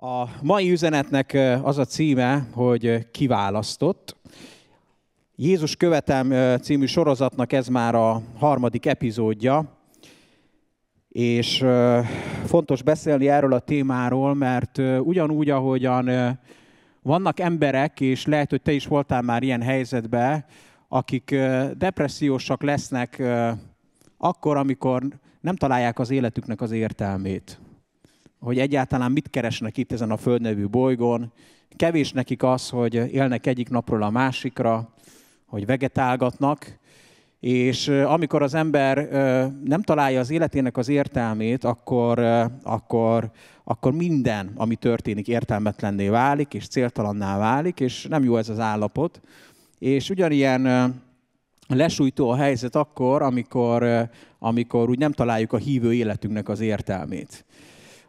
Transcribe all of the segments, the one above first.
A mai üzenetnek az a címe, hogy kiválasztott. Jézus követem című sorozatnak ez már a harmadik epizódja, és fontos beszélni erről a témáról, mert ugyanúgy, ahogyan vannak emberek, és lehet, hogy te is voltál már ilyen helyzetben, akik depressziósak lesznek akkor, amikor nem találják az életüknek az értelmét hogy egyáltalán mit keresnek itt ezen a földnevű bolygón. Kevés nekik az, hogy élnek egyik napról a másikra, hogy vegetálgatnak, és amikor az ember nem találja az életének az értelmét, akkor, akkor, akkor minden, ami történik, értelmetlenné válik, és céltalanná válik, és nem jó ez az állapot. És ugyanilyen lesújtó a helyzet akkor, amikor, amikor úgy nem találjuk a hívő életünknek az értelmét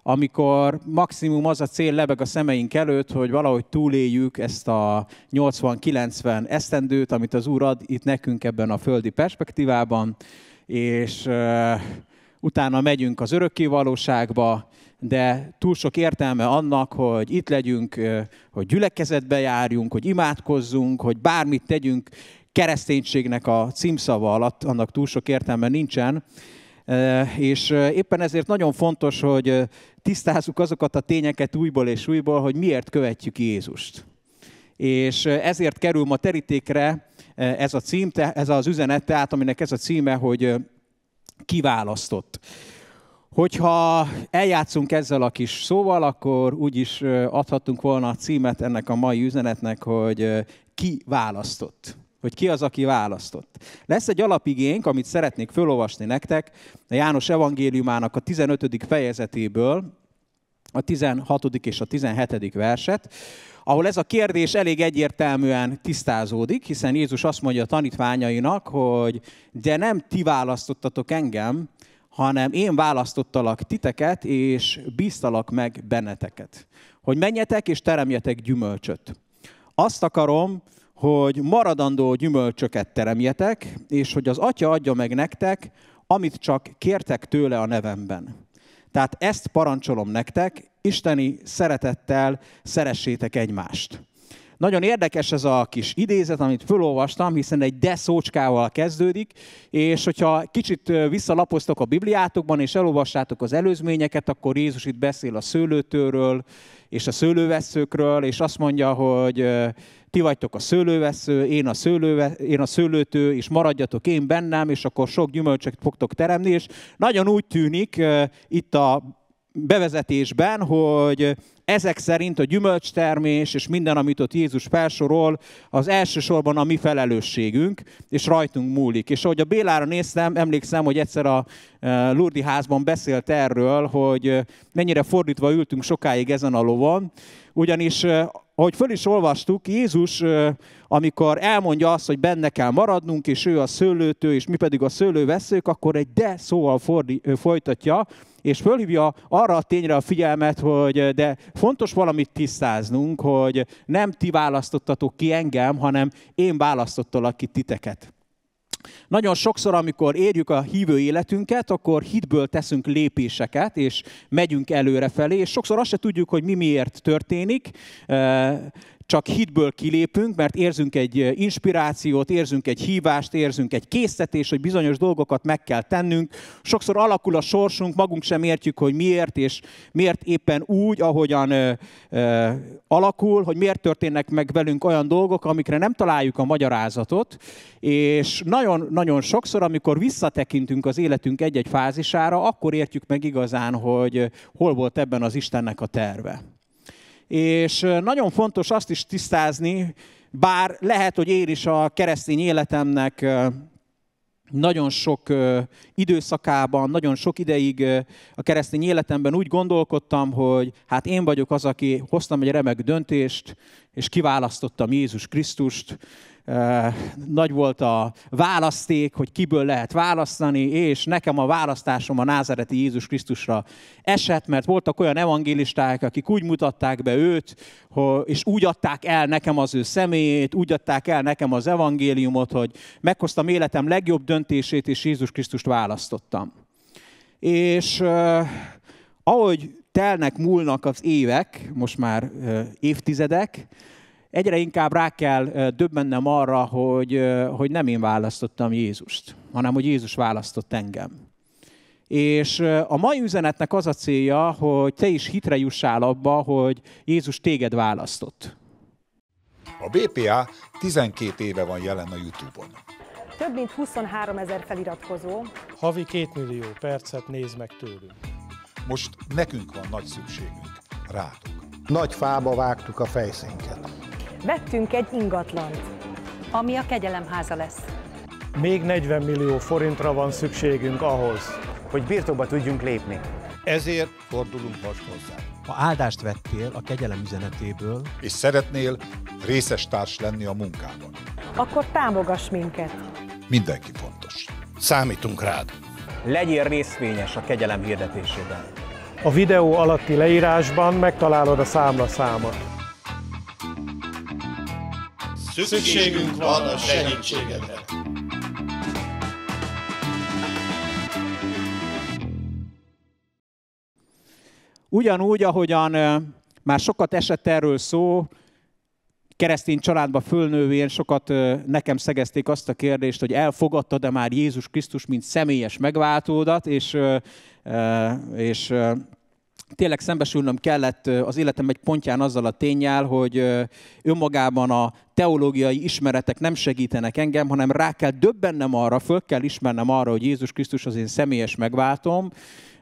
amikor maximum az a cél lebeg a szemeink előtt, hogy valahogy túléljük ezt a 80-90 esztendőt, amit az Úr ad itt nekünk ebben a földi perspektívában, és utána megyünk az örökké valóságba, de túl sok értelme annak, hogy itt legyünk, hogy gyülekezetbe járjunk, hogy imádkozzunk, hogy bármit tegyünk kereszténységnek a címszava alatt, annak túl sok értelme nincsen, és éppen ezért nagyon fontos, hogy tisztázzuk azokat a tényeket újból és újból, hogy miért követjük Jézust. És ezért kerül ma terítékre ez a cím, ez az üzenet, tehát aminek ez a címe, hogy kiválasztott. Hogyha eljátszunk ezzel a kis szóval, akkor úgy is adhattunk volna a címet ennek a mai üzenetnek, hogy kiválasztott. választott hogy ki az, aki választott. Lesz egy alapigénk, amit szeretnék felolvasni nektek a János evangéliumának a 15. fejezetéből, a 16. és a 17. verset, ahol ez a kérdés elég egyértelműen tisztázódik, hiszen Jézus azt mondja a tanítványainak, hogy de nem ti választottatok engem, hanem én választottalak titeket, és bíztalak meg benneteket, hogy menjetek és teremjetek gyümölcsöt. Azt akarom, hogy maradandó gyümölcsöket teremjetek, és hogy az Atya adja meg nektek, amit csak kértek tőle a nevemben. Tehát ezt parancsolom nektek, isteni szeretettel szeressétek egymást. Nagyon érdekes ez a kis idézet, amit fölolvastam, hiszen egy de szócskával kezdődik, és hogyha kicsit visszalapoztok a Bibliátokban, és elolvassátok az előzményeket, akkor Jézus itt beszél a szőlőtőről, és a szőlőveszőkről, és azt mondja, hogy ti vagytok a szőlővesző, én a, szőlőve, én a szőlőtő, és maradjatok én bennem, és akkor sok gyümölcsöt fogtok teremni, és nagyon úgy tűnik itt a bevezetésben, hogy ezek szerint a gyümölcstermés és minden, amit ott Jézus felsorol, az elsősorban a mi felelősségünk, és rajtunk múlik. És ahogy a Bélára néztem, emlékszem, hogy egyszer a Lurdi házban beszélt erről, hogy mennyire fordítva ültünk sokáig ezen a lovon, ugyanis ahogy föl is olvastuk, Jézus, amikor elmondja azt, hogy benne kell maradnunk, és ő a szőlőtő, és mi pedig a szőlő veszők, akkor egy de szóval fordi, folytatja, és fölhívja arra a tényre a figyelmet, hogy de fontos valamit tisztáznunk, hogy nem ti választottatok ki engem, hanem én választottalak ki titeket. Nagyon sokszor, amikor érjük a hívő életünket, akkor hitből teszünk lépéseket, és megyünk előre felé, és sokszor azt se tudjuk, hogy mi miért történik csak hitből kilépünk, mert érzünk egy inspirációt, érzünk egy hívást, érzünk egy késztetés, hogy bizonyos dolgokat meg kell tennünk. Sokszor alakul a sorsunk, magunk sem értjük, hogy miért, és miért éppen úgy, ahogyan ö, ö, alakul, hogy miért történnek meg velünk olyan dolgok, amikre nem találjuk a magyarázatot. És nagyon-nagyon sokszor, amikor visszatekintünk az életünk egy-egy fázisára, akkor értjük meg igazán, hogy hol volt ebben az Istennek a terve. És nagyon fontos azt is tisztázni, bár lehet, hogy én is a keresztény életemnek nagyon sok időszakában, nagyon sok ideig a keresztény életemben úgy gondolkodtam, hogy hát én vagyok az, aki hoztam egy remek döntést, és kiválasztottam Jézus Krisztust, nagy volt a választék, hogy kiből lehet választani, és nekem a választásom a názareti Jézus Krisztusra esett, mert voltak olyan evangélisták, akik úgy mutatták be őt, és úgy adták el nekem az ő személyét, úgy adták el nekem az evangéliumot, hogy meghoztam életem legjobb döntését, és Jézus Krisztust választottam. És ahogy telnek, múlnak az évek, most már évtizedek, egyre inkább rá kell döbbennem arra, hogy, hogy nem én választottam Jézust, hanem hogy Jézus választott engem. És a mai üzenetnek az a célja, hogy te is hitre jussál abba, hogy Jézus téged választott. A BPA 12 éve van jelen a YouTube-on. Több mint 23 ezer feliratkozó. Havi 2 millió percet néz meg tőlünk. Most nekünk van nagy szükségünk, rátok. Nagy fába vágtuk a fejszénket vettünk egy ingatlant, ami a kegyelemháza lesz. Még 40 millió forintra van szükségünk ahhoz, hogy birtokba tudjunk lépni. Ezért fordulunk most hozzá. Ha áldást vettél a kegyelem üzenetéből, és szeretnél részes társ lenni a munkában, akkor támogass minket. Mindenki fontos. Számítunk rád. Legyél részvényes a kegyelem hirdetésében. A videó alatti leírásban megtalálod a számla számot. Szükségünk van a segítségedre. Ugyanúgy, ahogyan már sokat esett erről szó, keresztény családba fölnővén sokat nekem szegezték azt a kérdést, hogy elfogadta e már Jézus Krisztus, mint személyes megváltódat, és, és tényleg szembesülnöm kellett az életem egy pontján azzal a tényel, hogy önmagában a teológiai ismeretek nem segítenek engem, hanem rá kell döbbennem arra, föl kell ismernem arra, hogy Jézus Krisztus az én személyes megváltom.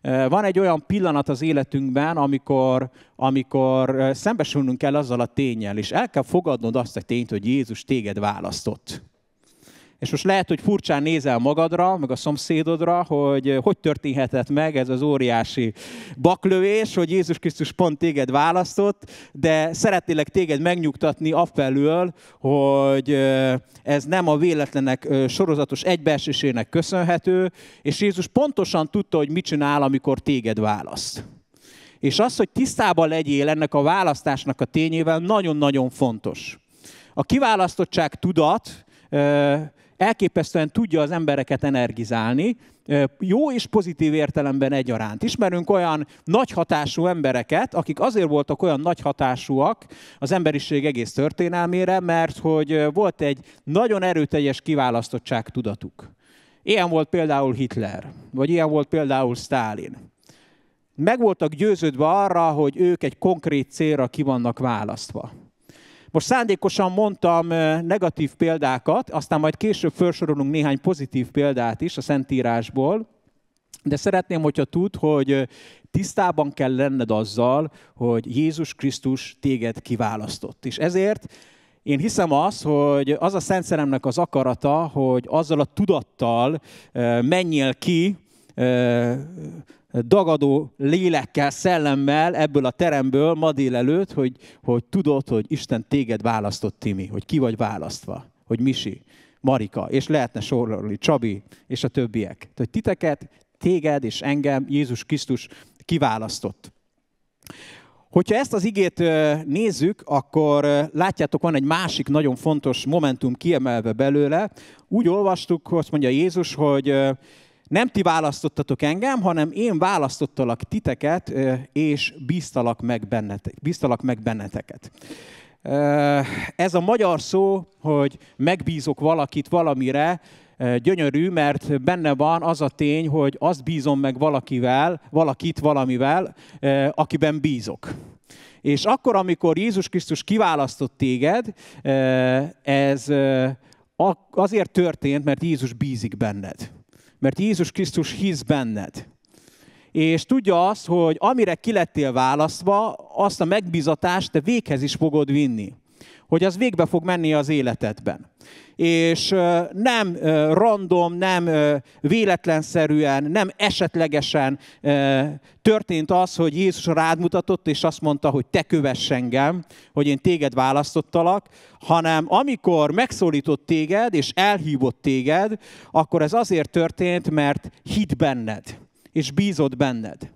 Van egy olyan pillanat az életünkben, amikor, amikor szembesülnünk kell azzal a tényel, és el kell fogadnod azt a tényt, hogy Jézus téged választott. És most lehet, hogy furcsán nézel magadra, meg a szomszédodra, hogy eh, hogy történhetett meg ez az óriási baklövés, hogy Jézus Krisztus pont téged választott, de szeretnélek téged megnyugtatni afelől, hogy eh, ez nem a véletlenek eh, sorozatos egybeesésének köszönhető, és Jézus pontosan tudta, hogy mit csinál, amikor téged választ. És az, hogy tisztában legyél ennek a választásnak a tényével, nagyon-nagyon fontos. A kiválasztottság tudat elképesztően tudja az embereket energizálni, jó és pozitív értelemben egyaránt. Ismerünk olyan nagy hatású embereket, akik azért voltak olyan nagy hatásúak az emberiség egész történelmére, mert hogy volt egy nagyon erőteljes kiválasztottság tudatuk. Ilyen volt például Hitler, vagy ilyen volt például Stalin. Meg voltak győződve arra, hogy ők egy konkrét célra vannak választva. Most szándékosan mondtam negatív példákat, aztán majd később felsorolunk néhány pozitív példát is a Szentírásból, de szeretném, hogyha tud, hogy tisztában kell lenned azzal, hogy Jézus Krisztus téged kiválasztott. És ezért én hiszem azt, hogy az a Szent Szeremnek az akarata, hogy azzal a tudattal menjél ki dagadó lélekkel, szellemmel ebből a teremből ma délelőtt, hogy, hogy tudod, hogy Isten téged választott, Timi, hogy ki vagy választva, hogy Misi, Marika, és lehetne sorolni, Csabi, és a többiek. Hogy titeket, téged és engem Jézus Krisztus kiválasztott. Hogyha ezt az igét nézzük, akkor látjátok, van egy másik nagyon fontos momentum kiemelve belőle. Úgy olvastuk, azt mondja Jézus, hogy nem ti választottatok engem, hanem én választottalak titeket, és bíztalak meg, bennetek, bíztalak meg benneteket. Ez a magyar szó, hogy megbízok valakit valamire, gyönyörű, mert benne van az a tény, hogy azt bízom meg valakivel, valakit valamivel, akiben bízok. És akkor, amikor Jézus Krisztus kiválasztott téged, ez azért történt, mert Jézus bízik benned mert Jézus Krisztus hisz benned. És tudja azt, hogy amire kilettél választva, azt a megbizatást te véghez is fogod vinni hogy az végbe fog menni az életedben. És nem random, nem véletlenszerűen, nem esetlegesen történt az, hogy Jézus rád mutatott, és azt mondta, hogy te kövess engem, hogy én téged választottalak, hanem amikor megszólított téged, és elhívott téged, akkor ez azért történt, mert hit benned, és bízott benned.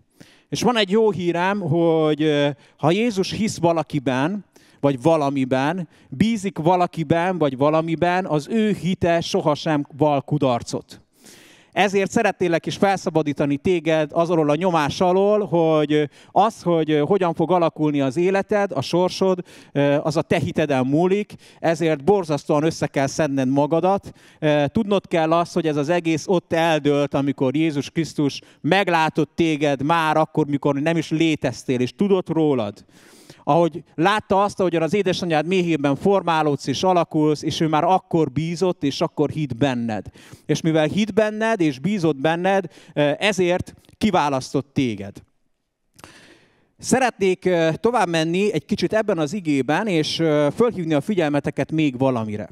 És van egy jó hírem, hogy ha Jézus hisz valakiben, vagy valamiben, bízik valakiben, vagy valamiben, az ő hite sohasem val kudarcot. Ezért szeretnélek is felszabadítani téged azról a nyomás alól, hogy az, hogy hogyan fog alakulni az életed, a sorsod, az a te hiteden múlik, ezért borzasztóan össze kell szedned magadat. Tudnod kell azt, hogy ez az egész ott eldőlt, amikor Jézus Krisztus meglátott téged már akkor, mikor nem is léteztél, és tudott rólad ahogy látta azt, hogy az édesanyád méhében formálódsz és alakulsz, és ő már akkor bízott, és akkor hit benned. És mivel hit benned, és bízott benned, ezért kiválasztott téged. Szeretnék tovább menni egy kicsit ebben az igében, és fölhívni a figyelmeteket még valamire.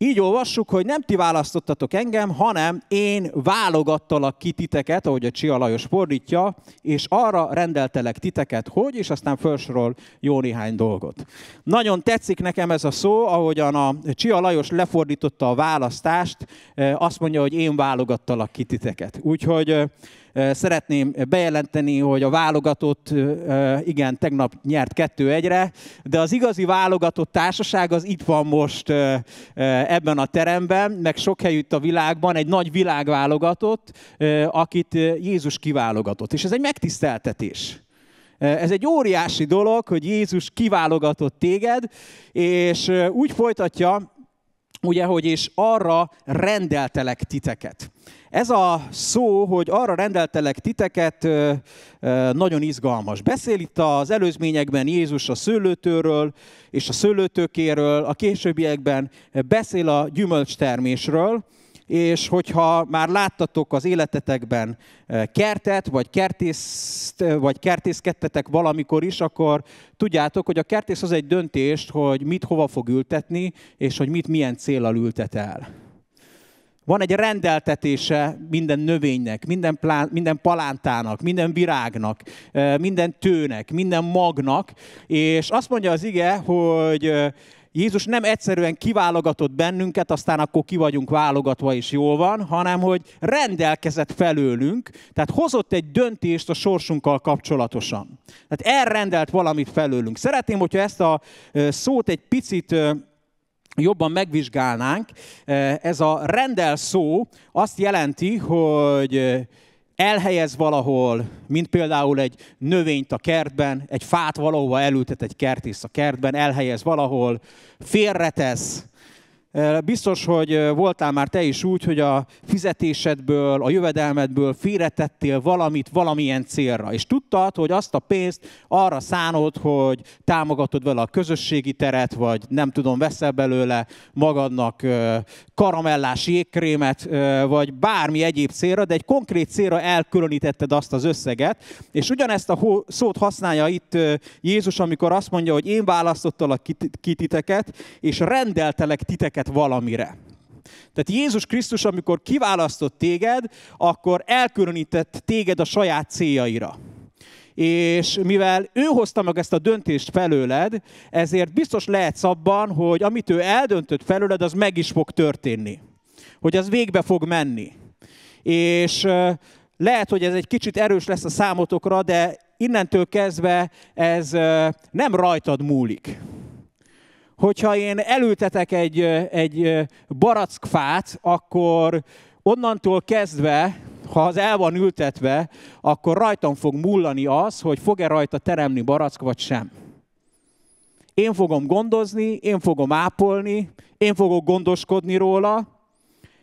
Így olvassuk, hogy nem ti választottatok engem, hanem én válogattalak ki titeket, ahogy a Csia Lajos fordítja, és arra rendeltelek titeket, hogy, és aztán felsorol jó néhány dolgot. Nagyon tetszik nekem ez a szó, ahogyan a Csia Lajos lefordította a választást, eh, azt mondja, hogy én válogattalak ki titeket. Úgyhogy eh, Szeretném bejelenteni, hogy a válogatott igen, tegnap nyert kettő egyre, de az igazi válogatott társaság az itt van most ebben a teremben, meg sok helyütt a világban, egy nagy világválogatott, akit Jézus kiválogatott. És ez egy megtiszteltetés. Ez egy óriási dolog, hogy Jézus kiválogatott téged, és úgy folytatja, ugye, hogy és arra rendeltelek titeket. Ez a szó, hogy arra rendeltelek titeket, nagyon izgalmas. Beszél itt az előzményekben Jézus a szőlőtőről és a szőlőtőkéről, a későbbiekben beszél a gyümölcstermésről, és hogyha már láttatok az életetekben kertet, vagy, kertészt, vagy kertészkedtetek valamikor is, akkor tudjátok, hogy a kertész az egy döntést, hogy mit hova fog ültetni, és hogy mit milyen célral ültet el. Van egy rendeltetése minden növénynek, minden, plán, minden palántának, minden virágnak, minden tőnek, minden magnak, és azt mondja az ige, hogy Jézus nem egyszerűen kiválogatott bennünket, aztán akkor ki vagyunk válogatva, és jól van, hanem hogy rendelkezett felőlünk, tehát hozott egy döntést a sorsunkkal kapcsolatosan. Tehát elrendelt valamit felőlünk. Szeretném, hogyha ezt a szót egy picit jobban megvizsgálnánk, ez a rendel szó azt jelenti, hogy elhelyez valahol, mint például egy növényt a kertben, egy fát valahova elültet egy kertész a kertben, elhelyez valahol, félretesz, Biztos, hogy voltál már te is úgy, hogy a fizetésedből, a jövedelmedből félretettél valamit valamilyen célra, és tudtad, hogy azt a pénzt arra szánod, hogy támogatod vele a közösségi teret, vagy nem tudom, veszel belőle magadnak karamellás jégkrémet, vagy bármi egyéb célra, de egy konkrét célra elkülönítetted azt az összeget, és ugyanezt a szót használja itt Jézus, amikor azt mondja, hogy én választottalak ki titeket, és rendeltelek titeket titeket valamire. Tehát Jézus Krisztus, amikor kiválasztott téged, akkor elkülönített téged a saját céljaira. És mivel ő hozta meg ezt a döntést felőled, ezért biztos lehetsz abban, hogy amit ő eldöntött felőled, az meg is fog történni. Hogy az végbe fog menni. És lehet, hogy ez egy kicsit erős lesz a számotokra, de innentől kezdve ez nem rajtad múlik hogyha én elültetek egy, egy barackfát, akkor onnantól kezdve, ha az el van ültetve, akkor rajtam fog múlani az, hogy fog-e rajta teremni barack vagy sem. Én fogom gondozni, én fogom ápolni, én fogok gondoskodni róla,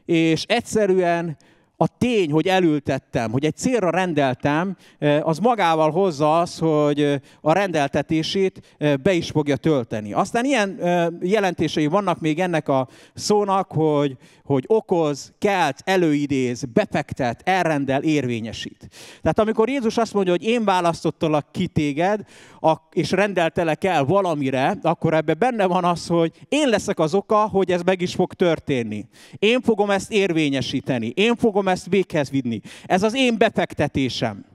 és egyszerűen a tény, hogy elültettem, hogy egy célra rendeltem, eh, az magával hozza az, hogy eh, a rendeltetését eh, be is fogja tölteni. Aztán ilyen jelentései vannak még ennek a szónak, hogy, hogy okoz, kelt, előidéz, befektet, elrendel, érvényesít. Tehát amikor Jézus azt mondja, hogy én választottalak ki téged, és rendeltelek el valamire, akkor ebbe benne van az, hogy én leszek az oka, hogy ez meg is fog történni. Én fogom ezt érvényesíteni. Én fogom ezt véghez vinni. Ez az én befektetésem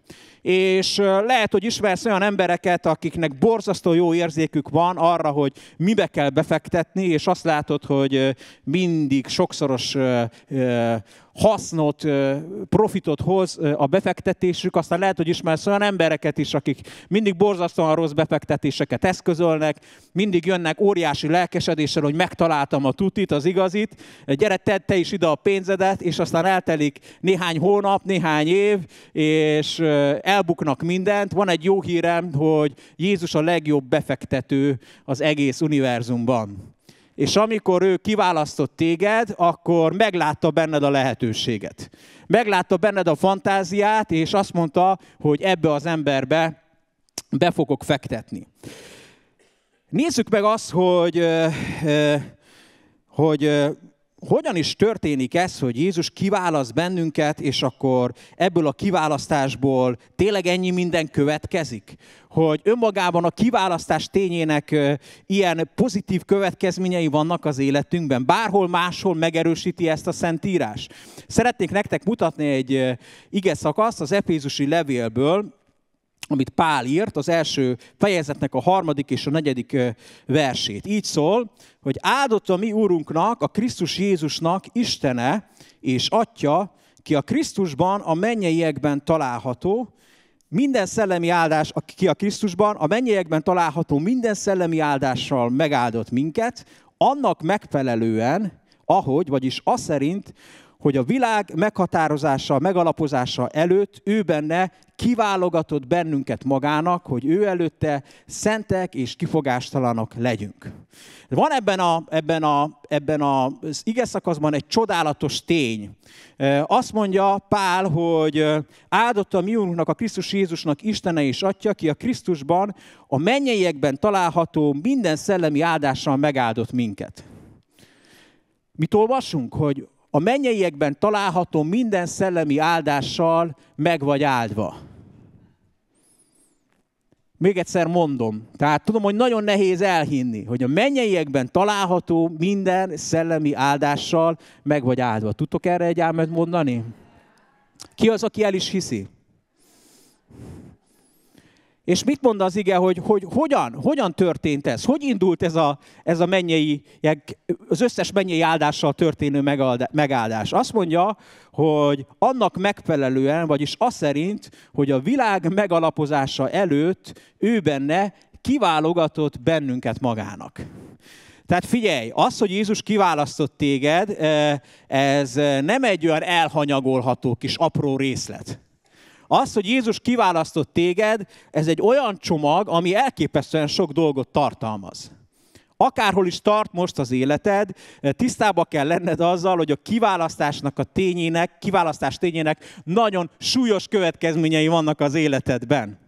és lehet, hogy ismersz olyan embereket, akiknek borzasztó jó érzékük van arra, hogy mibe kell befektetni, és azt látod, hogy mindig sokszoros hasznot, profitot hoz a befektetésük, aztán lehet, hogy ismersz olyan embereket is, akik mindig borzasztóan rossz befektetéseket eszközölnek, mindig jönnek óriási lelkesedéssel, hogy megtaláltam a tutit, az igazit, gyere tedd te is ide a pénzedet, és aztán eltelik néhány hónap, néhány év, és elbuknak mindent. Van egy jó hírem, hogy Jézus a legjobb befektető az egész univerzumban. És amikor ő kiválasztott téged, akkor meglátta benned a lehetőséget. Meglátta benned a fantáziát, és azt mondta, hogy ebbe az emberbe be fogok fektetni. Nézzük meg azt, hogy, hogy hogyan is történik ez, hogy Jézus kiválaszt bennünket, és akkor ebből a kiválasztásból tényleg ennyi minden következik? Hogy önmagában a kiválasztás tényének ilyen pozitív következményei vannak az életünkben. Bárhol máshol megerősíti ezt a Szentírás. Szeretnék nektek mutatni egy ige szakaszt az Epézusi levélből, amit Pál írt, az első fejezetnek a harmadik és a negyedik versét. Így szól, hogy áldott a mi Úrunknak, a Krisztus Jézusnak Istene és Atya, ki a Krisztusban a mennyeiekben található, minden szellemi áldás, aki a Krisztusban, a mennyeiekben található minden szellemi áldással megáldott minket, annak megfelelően, ahogy, vagyis aszerint, hogy a világ meghatározása, megalapozása előtt ő benne kiválogatott bennünket magának, hogy ő előtte szentek és kifogástalanok legyünk. Van ebben, a, ebben, a, ebben az ige szakaszban egy csodálatos tény. Azt mondja Pál, hogy áldott a úrunknak, a Krisztus Jézusnak Istene és Atya, ki a Krisztusban a mennyeiekben található minden szellemi áldással megáldott minket. Mit olvasunk? Hogy a mennyeiekben található minden szellemi áldással meg vagy áldva. Még egyszer mondom, tehát tudom, hogy nagyon nehéz elhinni, hogy a mennyeiekben található minden szellemi áldással meg vagy áldva. Tudtok erre egy álmet mondani? Ki az, aki el is hiszi? És mit mond az ige, hogy, hogy hogyan, hogyan történt ez? Hogy indult ez a, ez a mennyei, az összes mennyei áldással történő megáldás? Azt mondja, hogy annak megfelelően, vagyis az szerint, hogy a világ megalapozása előtt ő benne kiválogatott bennünket magának. Tehát figyelj, az, hogy Jézus kiválasztott téged, eh, ez eh, nem egy olyan elhanyagolható kis apró részlet az, hogy Jézus kiválasztott téged, ez egy olyan csomag, ami elképesztően sok dolgot tartalmaz. Akárhol is tart most az életed, tisztába kell lenned azzal, hogy a kiválasztásnak a tényének, kiválasztás tényének nagyon súlyos következményei vannak az életedben.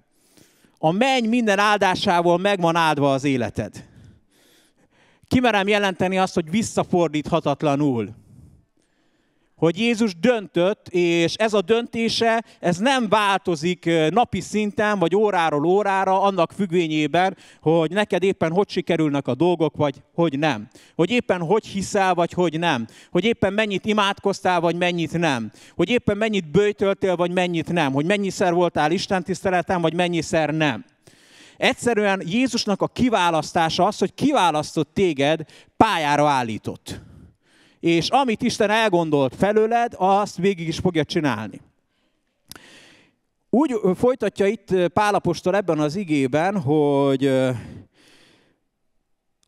A menny minden áldásával megvan áldva az életed. Kimerem jelenteni azt, hogy visszafordíthatatlanul hogy Jézus döntött, és ez a döntése, ez nem változik napi szinten, vagy óráról órára, annak függvényében, hogy neked éppen hogy sikerülnek a dolgok, vagy hogy nem. Hogy éppen hogy hiszel, vagy hogy nem. Hogy éppen mennyit imádkoztál, vagy mennyit nem. Hogy éppen mennyit bőjtöltél, vagy mennyit nem. Hogy mennyiszer voltál Isten tiszteletem, vagy mennyiszer nem. Egyszerűen Jézusnak a kiválasztása az, hogy kiválasztott téged, pályára állított és amit Isten elgondolt felőled, azt végig is fogja csinálni. Úgy folytatja itt Pálapostól ebben az igében, hogy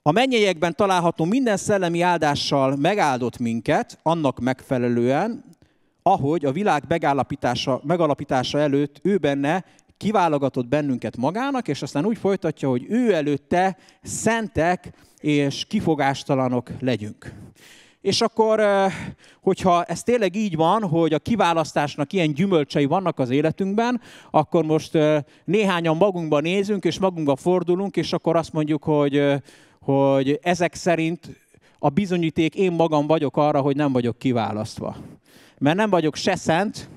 a mennyeiekben található minden szellemi áldással megáldott minket, annak megfelelően, ahogy a világ megállapítása, megalapítása előtt ő benne kiválogatott bennünket magának, és aztán úgy folytatja, hogy ő előtte szentek és kifogástalanok legyünk. És akkor, eh, hogyha ez tényleg így van, hogy a kiválasztásnak ilyen gyümölcsei vannak az életünkben, akkor most eh, néhányan magunkba nézünk, és magunkba fordulunk, és akkor azt mondjuk, hogy, eh, hogy ezek szerint a bizonyíték én magam vagyok arra, hogy nem vagyok kiválasztva. Mert nem vagyok se szent,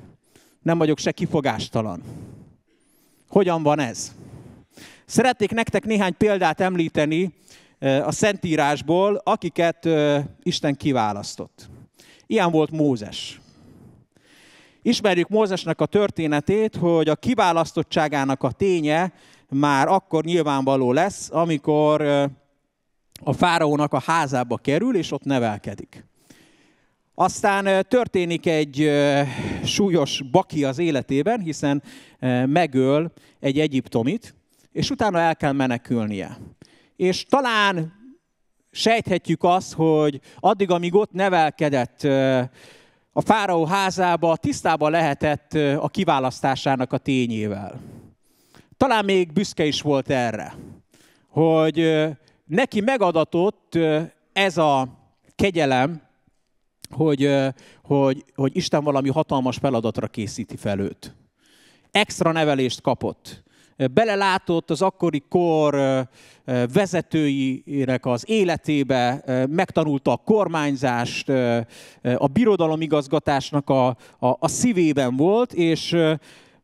nem vagyok se kifogástalan. Hogyan van ez? Szeretnék nektek néhány példát említeni a Szentírásból, akiket Isten kiválasztott. Ilyen volt Mózes. Ismerjük Mózesnek a történetét, hogy a kiválasztottságának a ténye már akkor nyilvánvaló lesz, amikor a fáraónak a házába kerül, és ott nevelkedik. Aztán történik egy súlyos baki az életében, hiszen megöl egy egyiptomit, és utána el kell menekülnie és talán sejthetjük azt, hogy addig, amíg ott nevelkedett a fáraó házába, tisztában lehetett a kiválasztásának a tényével. Talán még büszke is volt erre, hogy neki megadatott ez a kegyelem, hogy, hogy, hogy Isten valami hatalmas feladatra készíti fel őt. Extra nevelést kapott belelátott az akkori kor vezetőinek az életébe, megtanulta a kormányzást, a birodalomigazgatásnak a, a, a szívében volt, és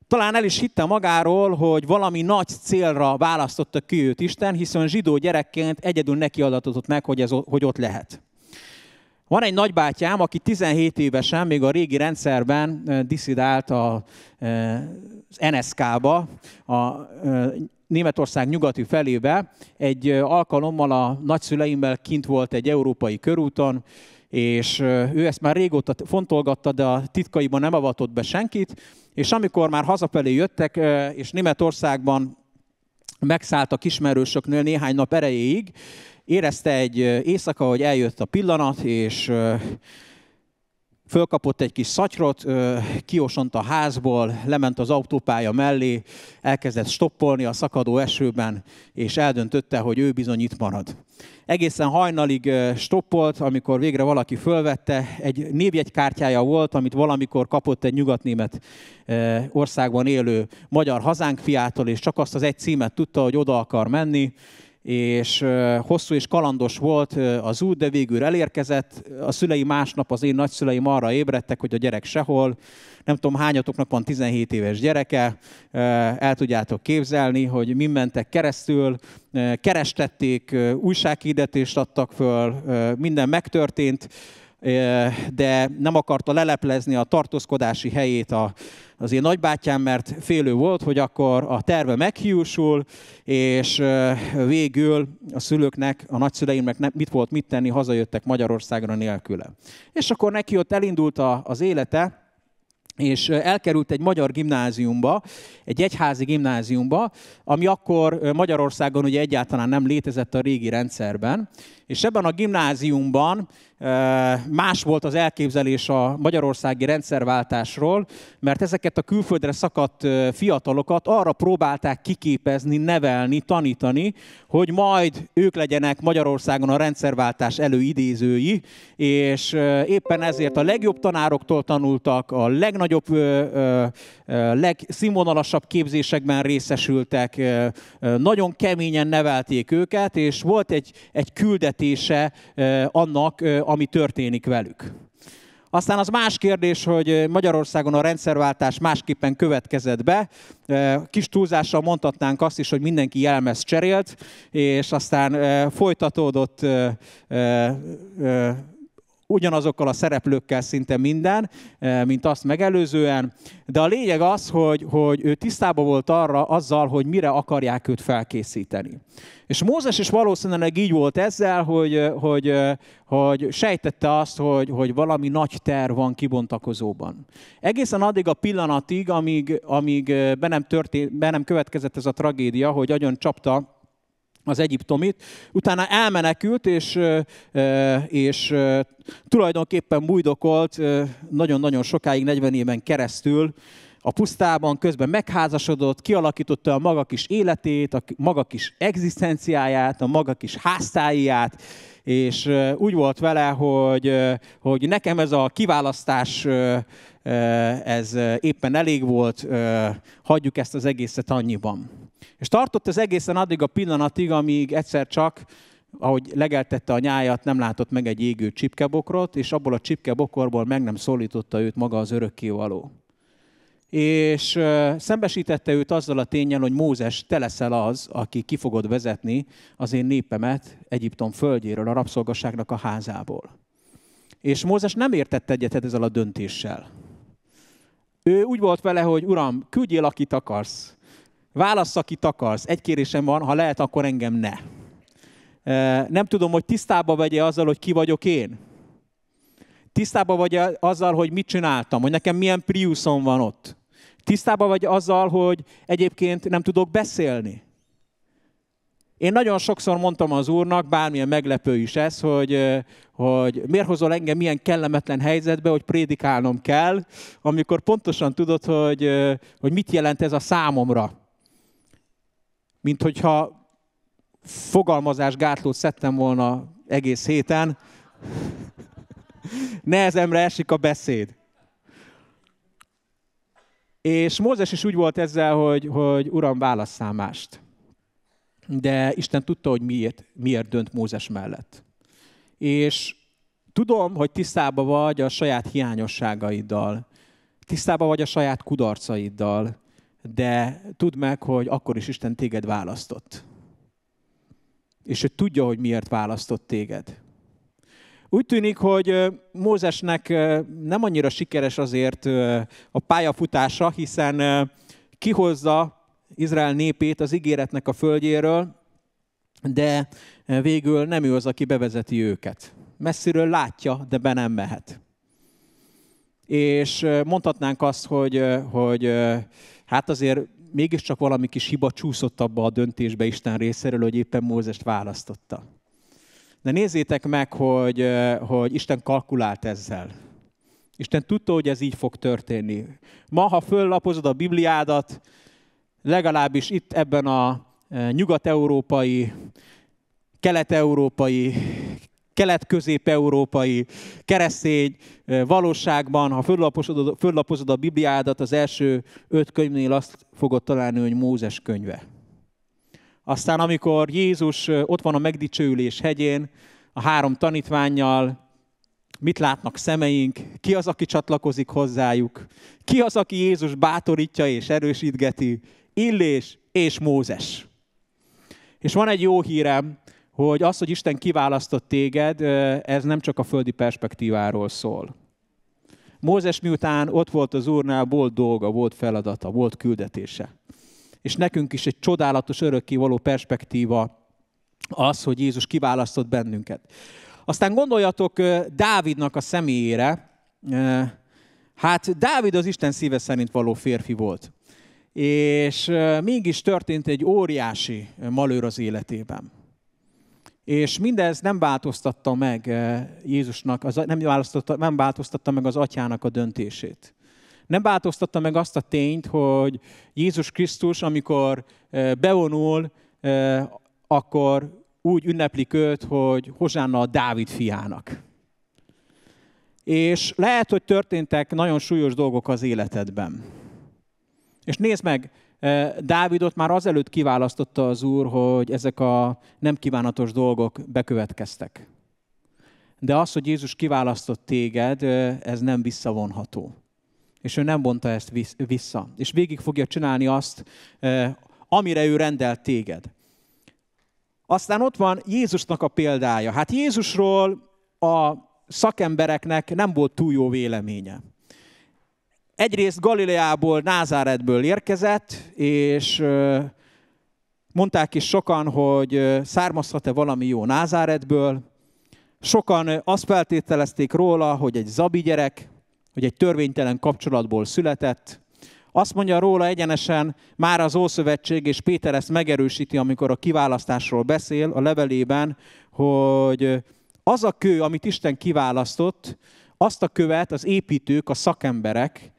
talán el is hitte magáról, hogy valami nagy célra választotta ki őt Isten, hiszen zsidó gyerekként egyedül neki adatott meg, hogy, ez, hogy ott lehet. Van egy nagybátyám, aki 17 évesen még a régi rendszerben diszidált a, az NSK-ba, a Németország nyugati felébe. Egy alkalommal a nagyszüleimmel kint volt egy európai körúton, és ő ezt már régóta fontolgatta, de a titkaiban nem avatott be senkit, és amikor már hazafelé jöttek, és Németországban megszálltak ismerősöknél néhány nap erejéig, érezte egy éjszaka, hogy eljött a pillanat, és fölkapott egy kis szatyrot, kiosont a házból, lement az autópálya mellé, elkezdett stoppolni a szakadó esőben, és eldöntötte, hogy ő bizony itt marad. Egészen hajnalig stoppolt, amikor végre valaki fölvette, egy névjegykártyája volt, amit valamikor kapott egy nyugatnémet országban élő magyar hazánk fiától, és csak azt az egy címet tudta, hogy oda akar menni, és hosszú és kalandos volt az út, de végül elérkezett. A szülei másnap, az én nagyszüleim arra ébredtek, hogy a gyerek sehol. Nem tudom, hányatoknak van 17 éves gyereke, el tudjátok képzelni, hogy mi mentek keresztül, kerestették, újsághirdetést adtak föl, minden megtörtént de nem akarta leleplezni a tartózkodási helyét az én nagybátyám, mert félő volt, hogy akkor a terve meghiúsul, és végül a szülőknek, a nagyszüleimnek mit volt mit tenni, hazajöttek Magyarországra nélküle. És akkor neki ott elindult az élete, és elkerült egy magyar gimnáziumba, egy egyházi gimnáziumba, ami akkor Magyarországon ugye egyáltalán nem létezett a régi rendszerben, és ebben a gimnáziumban más volt az elképzelés a magyarországi rendszerváltásról, mert ezeket a külföldre szakadt fiatalokat arra próbálták kiképezni, nevelni, tanítani, hogy majd ők legyenek Magyarországon a rendszerváltás előidézői, és éppen ezért a legjobb tanároktól tanultak, a legnagyobb, legszínvonalasabb képzésekben részesültek, nagyon keményen nevelték őket, és volt egy, egy küldetés, megértetése annak, ami történik velük. Aztán az más kérdés, hogy Magyarországon a rendszerváltás másképpen következett be. Kis túlzással mondhatnánk azt is, hogy mindenki jelmez cserélt, és aztán folytatódott ugyanazokkal a szereplőkkel szinte minden, eh, mint azt megelőzően, de a lényeg az, hogy, hogy ő tisztában volt arra azzal, hogy mire akarják őt felkészíteni. És Mózes is valószínűleg így volt ezzel, hogy, eh, hogy, eh, hogy sejtette azt, hogy, hogy valami nagy terv van kibontakozóban. Egészen addig a pillanatig, amíg, amíg be, nem történt, be nem következett ez a tragédia, hogy agyon csapta az egyiptomit, utána elmenekült, és, és tulajdonképpen bújdokolt nagyon-nagyon sokáig, 40 éven keresztül, a pusztában, közben megházasodott, kialakította a maga kis életét, a maga kis egzisztenciáját, a maga kis háztáját, és úgy volt vele, hogy, hogy nekem ez a kiválasztás, ez éppen elég volt, hagyjuk ezt az egészet annyiban. És tartott ez egészen addig a pillanatig, amíg egyszer csak, ahogy legeltette a nyájat, nem látott meg egy égő csipkebokrot, és abból a csipkebokorból meg nem szólította őt maga az örökkévaló. És szembesítette őt azzal a tényen, hogy Mózes, te leszel az, aki ki fogod vezetni az én népemet Egyiptom földjéről, a rabszolgaságnak a házából. És Mózes nem értette egyet ezzel a döntéssel. Ő úgy volt vele, hogy uram, küldjél, akit akarsz, Válassz, akit akarsz. Egy kérésem van, ha lehet, akkor engem ne. Nem tudom, hogy tisztába vegye azzal, hogy ki vagyok én. Tisztába vagy azzal, hogy mit csináltam, hogy nekem milyen priuszom van ott. Tisztába vagy azzal, hogy egyébként nem tudok beszélni. Én nagyon sokszor mondtam az úrnak, bármilyen meglepő is ez, hogy, hogy miért hozol engem milyen kellemetlen helyzetbe, hogy prédikálnom kell, amikor pontosan tudod, hogy, hogy mit jelent ez a számomra mint hogyha fogalmazás gátlót szedtem volna egész héten, nehezemre esik a beszéd. És Mózes is úgy volt ezzel, hogy, hogy Uram, válasszál mást. De Isten tudta, hogy miért, miért dönt Mózes mellett. És tudom, hogy tisztában vagy a saját hiányosságaiddal, tisztában vagy a saját kudarcaiddal, de tudd meg, hogy akkor is Isten téged választott. És ő tudja, hogy miért választott téged. Úgy tűnik, hogy Mózesnek nem annyira sikeres azért a pályafutása, hiszen kihozza Izrael népét az ígéretnek a földjéről, de végül nem ő az, aki bevezeti őket. Messziről látja, de be nem mehet. És mondhatnánk azt, hogy, hogy hát azért mégiscsak valami kis hiba csúszott abba a döntésbe Isten részéről, hogy éppen Mózest választotta. De nézzétek meg, hogy, hogy Isten kalkulált ezzel. Isten tudta, hogy ez így fog történni. Ma, ha föllapozod a Bibliádat, legalábbis itt ebben a nyugat-európai, kelet-európai, kelet-közép-európai keresztény valóságban, ha föllaposod, föllaposod a Bibliádat, az első öt könyvnél azt fogod találni, hogy Mózes könyve. Aztán amikor Jézus ott van a megdicsőülés hegyén, a három tanítványjal, mit látnak szemeink, ki az, aki csatlakozik hozzájuk, ki az, aki Jézus bátorítja és erősítgeti, Illés és Mózes. És van egy jó hírem, hogy az, hogy Isten kiválasztott téged, ez nem csak a földi perspektíváról szól. Mózes miután ott volt az Úrnál, volt dolga, volt feladata, volt küldetése. És nekünk is egy csodálatos örökké való perspektíva az, hogy Jézus kiválasztott bennünket. Aztán gondoljatok Dávidnak a személyére. Hát Dávid az Isten szíve szerint való férfi volt. És mégis történt egy óriási malőr az életében. És mindez nem változtatta meg eh, Jézusnak, nem, változtatta, nem változtatta meg az atyának a döntését. Nem változtatta meg azt a tényt, hogy Jézus Krisztus, amikor eh, bevonul, eh, akkor úgy ünneplik őt, hogy Hozsánna a Dávid fiának. És lehet, hogy történtek nagyon súlyos dolgok az életedben. És nézd meg, Dávidot már azelőtt kiválasztotta az Úr, hogy ezek a nem kívánatos dolgok bekövetkeztek. De az, hogy Jézus kiválasztott téged, ez nem visszavonható. És ő nem vonta ezt vissza. És végig fogja csinálni azt, amire ő rendelt téged. Aztán ott van Jézusnak a példája. Hát Jézusról a szakembereknek nem volt túl jó véleménye egyrészt Galileából, Názáretből érkezett, és mondták is sokan, hogy származhat-e valami jó Názáretből. Sokan azt feltételezték róla, hogy egy zabi gyerek, hogy egy törvénytelen kapcsolatból született. Azt mondja róla egyenesen már az Ószövetség, és Péter ezt megerősíti, amikor a kiválasztásról beszél a levelében, hogy az a kő, amit Isten kiválasztott, azt a követ az építők, a szakemberek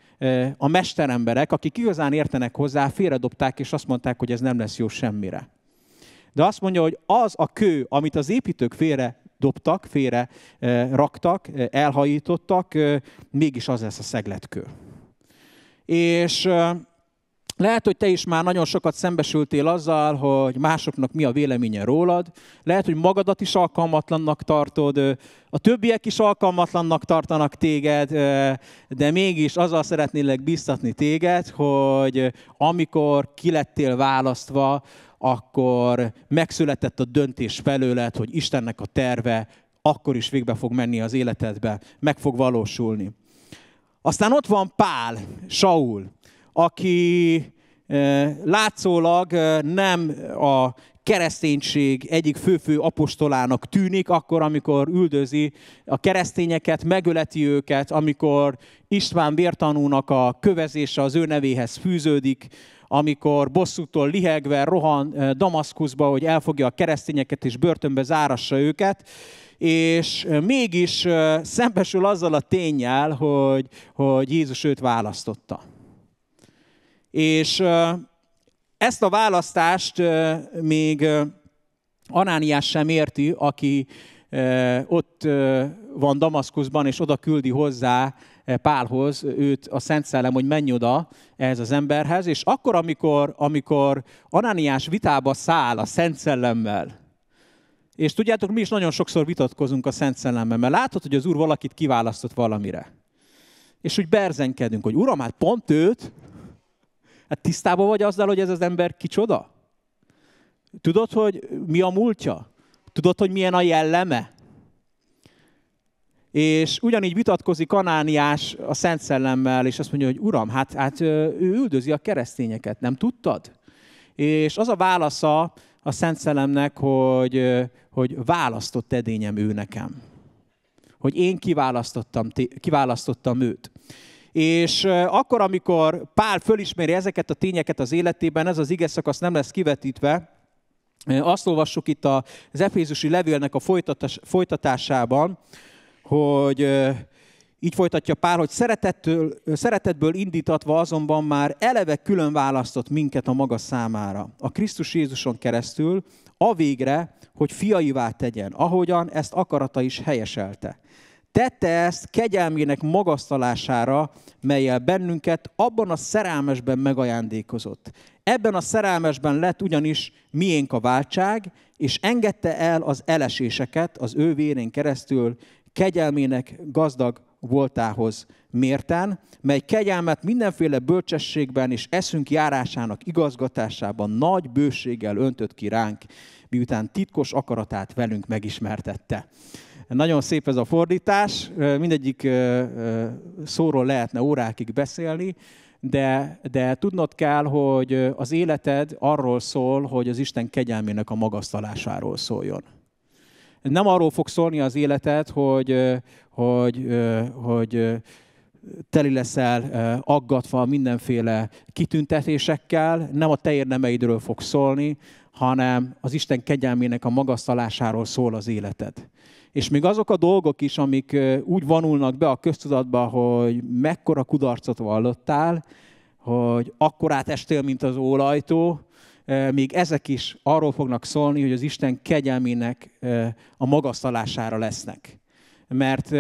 a mesteremberek, akik igazán értenek hozzá, félredobták, és azt mondták, hogy ez nem lesz jó semmire. De azt mondja, hogy az a kő, amit az építők félre dobtak, félre raktak, elhajítottak, mégis az lesz a szegletkő. És lehet, hogy te is már nagyon sokat szembesültél azzal, hogy másoknak mi a véleménye rólad. Lehet, hogy magadat is alkalmatlannak tartod, a többiek is alkalmatlannak tartanak téged, de mégis azzal szeretnélek biztatni téged, hogy amikor kilettél választva, akkor megszületett a döntés felőled, hogy Istennek a terve akkor is végbe fog menni az életedbe, meg fog valósulni. Aztán ott van Pál, Saul aki eh, látszólag eh, nem a kereszténység egyik főfő apostolának tűnik, akkor, amikor üldözi a keresztényeket, megöleti őket, amikor István vértanúnak a kövezése az ő nevéhez fűződik, amikor bosszútól lihegve rohan eh, Damaszkuszba, hogy elfogja a keresztényeket és börtönbe zárassa őket, és mégis szembesül azzal a tényel, hogy, hogy Jézus őt választotta. És ezt a választást még Anániás sem érti, aki ott van Damaszkuszban, és oda küldi hozzá eh, Pálhoz őt a Szent Szellem, hogy menj oda ehhez az emberhez, és akkor, amikor, amikor Anániás vitába száll a Szent Szellemmel, és tudjátok, mi is nagyon sokszor vitatkozunk a Szent Szellemmel, mert látod, hogy az Úr valakit kiválasztott valamire. És úgy berzenkedünk, hogy Uram, hát pont őt, Hát tisztában vagy azzal, hogy ez az ember kicsoda? Tudod, hogy mi a múltja? Tudod, hogy milyen a jelleme? És ugyanígy vitatkozik Kanániás a Szent Szellemmel, és azt mondja, hogy Uram, hát, hát ő üldözi a keresztényeket, nem tudtad? És az a válasza a Szent Szellemnek, hogy, hogy választott edényem ő nekem. Hogy én kiválasztottam, kiválasztottam őt. És akkor, amikor Pál fölismeri ezeket a tényeket az életében, ez az ige szakasz nem lesz kivetítve, azt olvassuk itt az Efézusi levélnek a folytatás, folytatásában, hogy így folytatja Pál, hogy szeretettől, szeretetből indítatva azonban már eleve külön választott minket a maga számára. A Krisztus Jézuson keresztül, a végre, hogy fiaivá tegyen, ahogyan ezt akarata is helyeselte. Tette ezt kegyelmének magasztalására, melyel bennünket abban a szerelmesben megajándékozott. Ebben a szerelmesben lett ugyanis miénk a váltság, és engedte el az eleséseket az ő vérén keresztül kegyelmének gazdag voltához mérten, mely kegyelmet mindenféle bölcsességben és eszünk járásának igazgatásában nagy bőséggel öntött ki ránk, miután titkos akaratát velünk megismertette. Nagyon szép ez a fordítás, mindegyik szóról lehetne órákig beszélni, de, de tudnod kell, hogy az életed arról szól, hogy az Isten kegyelmének a magasztalásáról szóljon. Nem arról fog szólni az életed, hogy, hogy, hogy teli leszel aggatva mindenféle kitüntetésekkel, nem a te érdemeidről fog szólni, hanem az Isten kegyelmének a magasztalásáról szól az életed. És még azok a dolgok is, amik úgy vanulnak be a köztudatba, hogy mekkora kudarcot vallottál, hogy akkorát estél, mint az ólajtó, még ezek is arról fognak szólni, hogy az Isten kegyelmének a magasztalására lesznek. Mert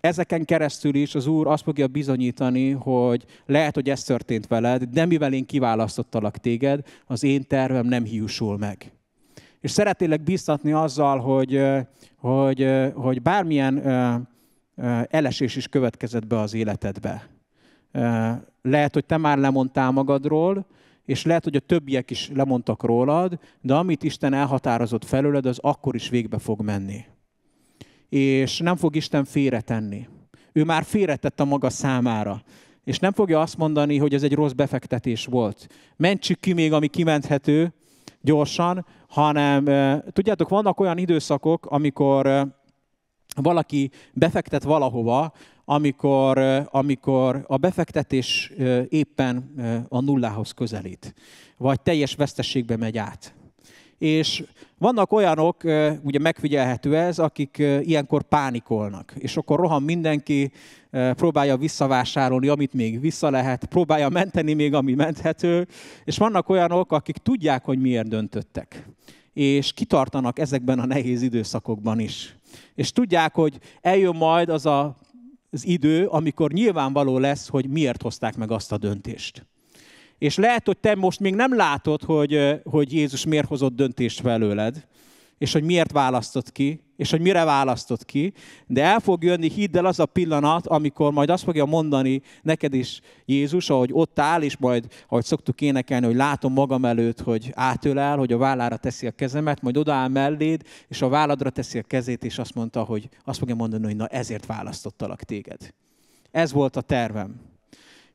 ezeken keresztül is az Úr azt fogja bizonyítani, hogy lehet, hogy ez történt veled, de mivel én kiválasztottalak téged, az én tervem nem hiúsul meg. És szeretnélek biztatni azzal, hogy, hogy, hogy bármilyen elesés is következett be az életedbe. Lehet, hogy te már lemondtál magadról, és lehet, hogy a többiek is lemondtak rólad, de amit Isten elhatározott felőled, az akkor is végbe fog menni. És nem fog Isten félretenni. Ő már félretett a maga számára. És nem fogja azt mondani, hogy ez egy rossz befektetés volt. Mentsük ki még, ami kimenthető, gyorsan, hanem tudjátok, vannak olyan időszakok, amikor valaki befektet valahova, amikor, amikor a befektetés éppen a nullához közelít, vagy teljes veszteségbe megy át és vannak olyanok, ugye megfigyelhető ez, akik ilyenkor pánikolnak, és akkor rohan mindenki, próbálja visszavásárolni, amit még vissza lehet, próbálja menteni még, ami menthető, és vannak olyanok, akik tudják, hogy miért döntöttek, és kitartanak ezekben a nehéz időszakokban is. És tudják, hogy eljön majd az a, az idő, amikor nyilvánvaló lesz, hogy miért hozták meg azt a döntést. És lehet, hogy te most még nem látod, hogy, hogy Jézus miért hozott döntést felőled, és hogy miért választott ki, és hogy mire választott ki, de el fog jönni, hidd el az a pillanat, amikor majd azt fogja mondani neked is Jézus, ahogy ott áll, és majd, ahogy szoktuk énekelni, hogy látom magam előtt, hogy átölel, hogy a vállára teszi a kezemet, majd odaáll melléd, és a válladra teszi a kezét, és azt mondta, hogy azt fogja mondani, hogy na ezért választottalak téged. Ez volt a tervem.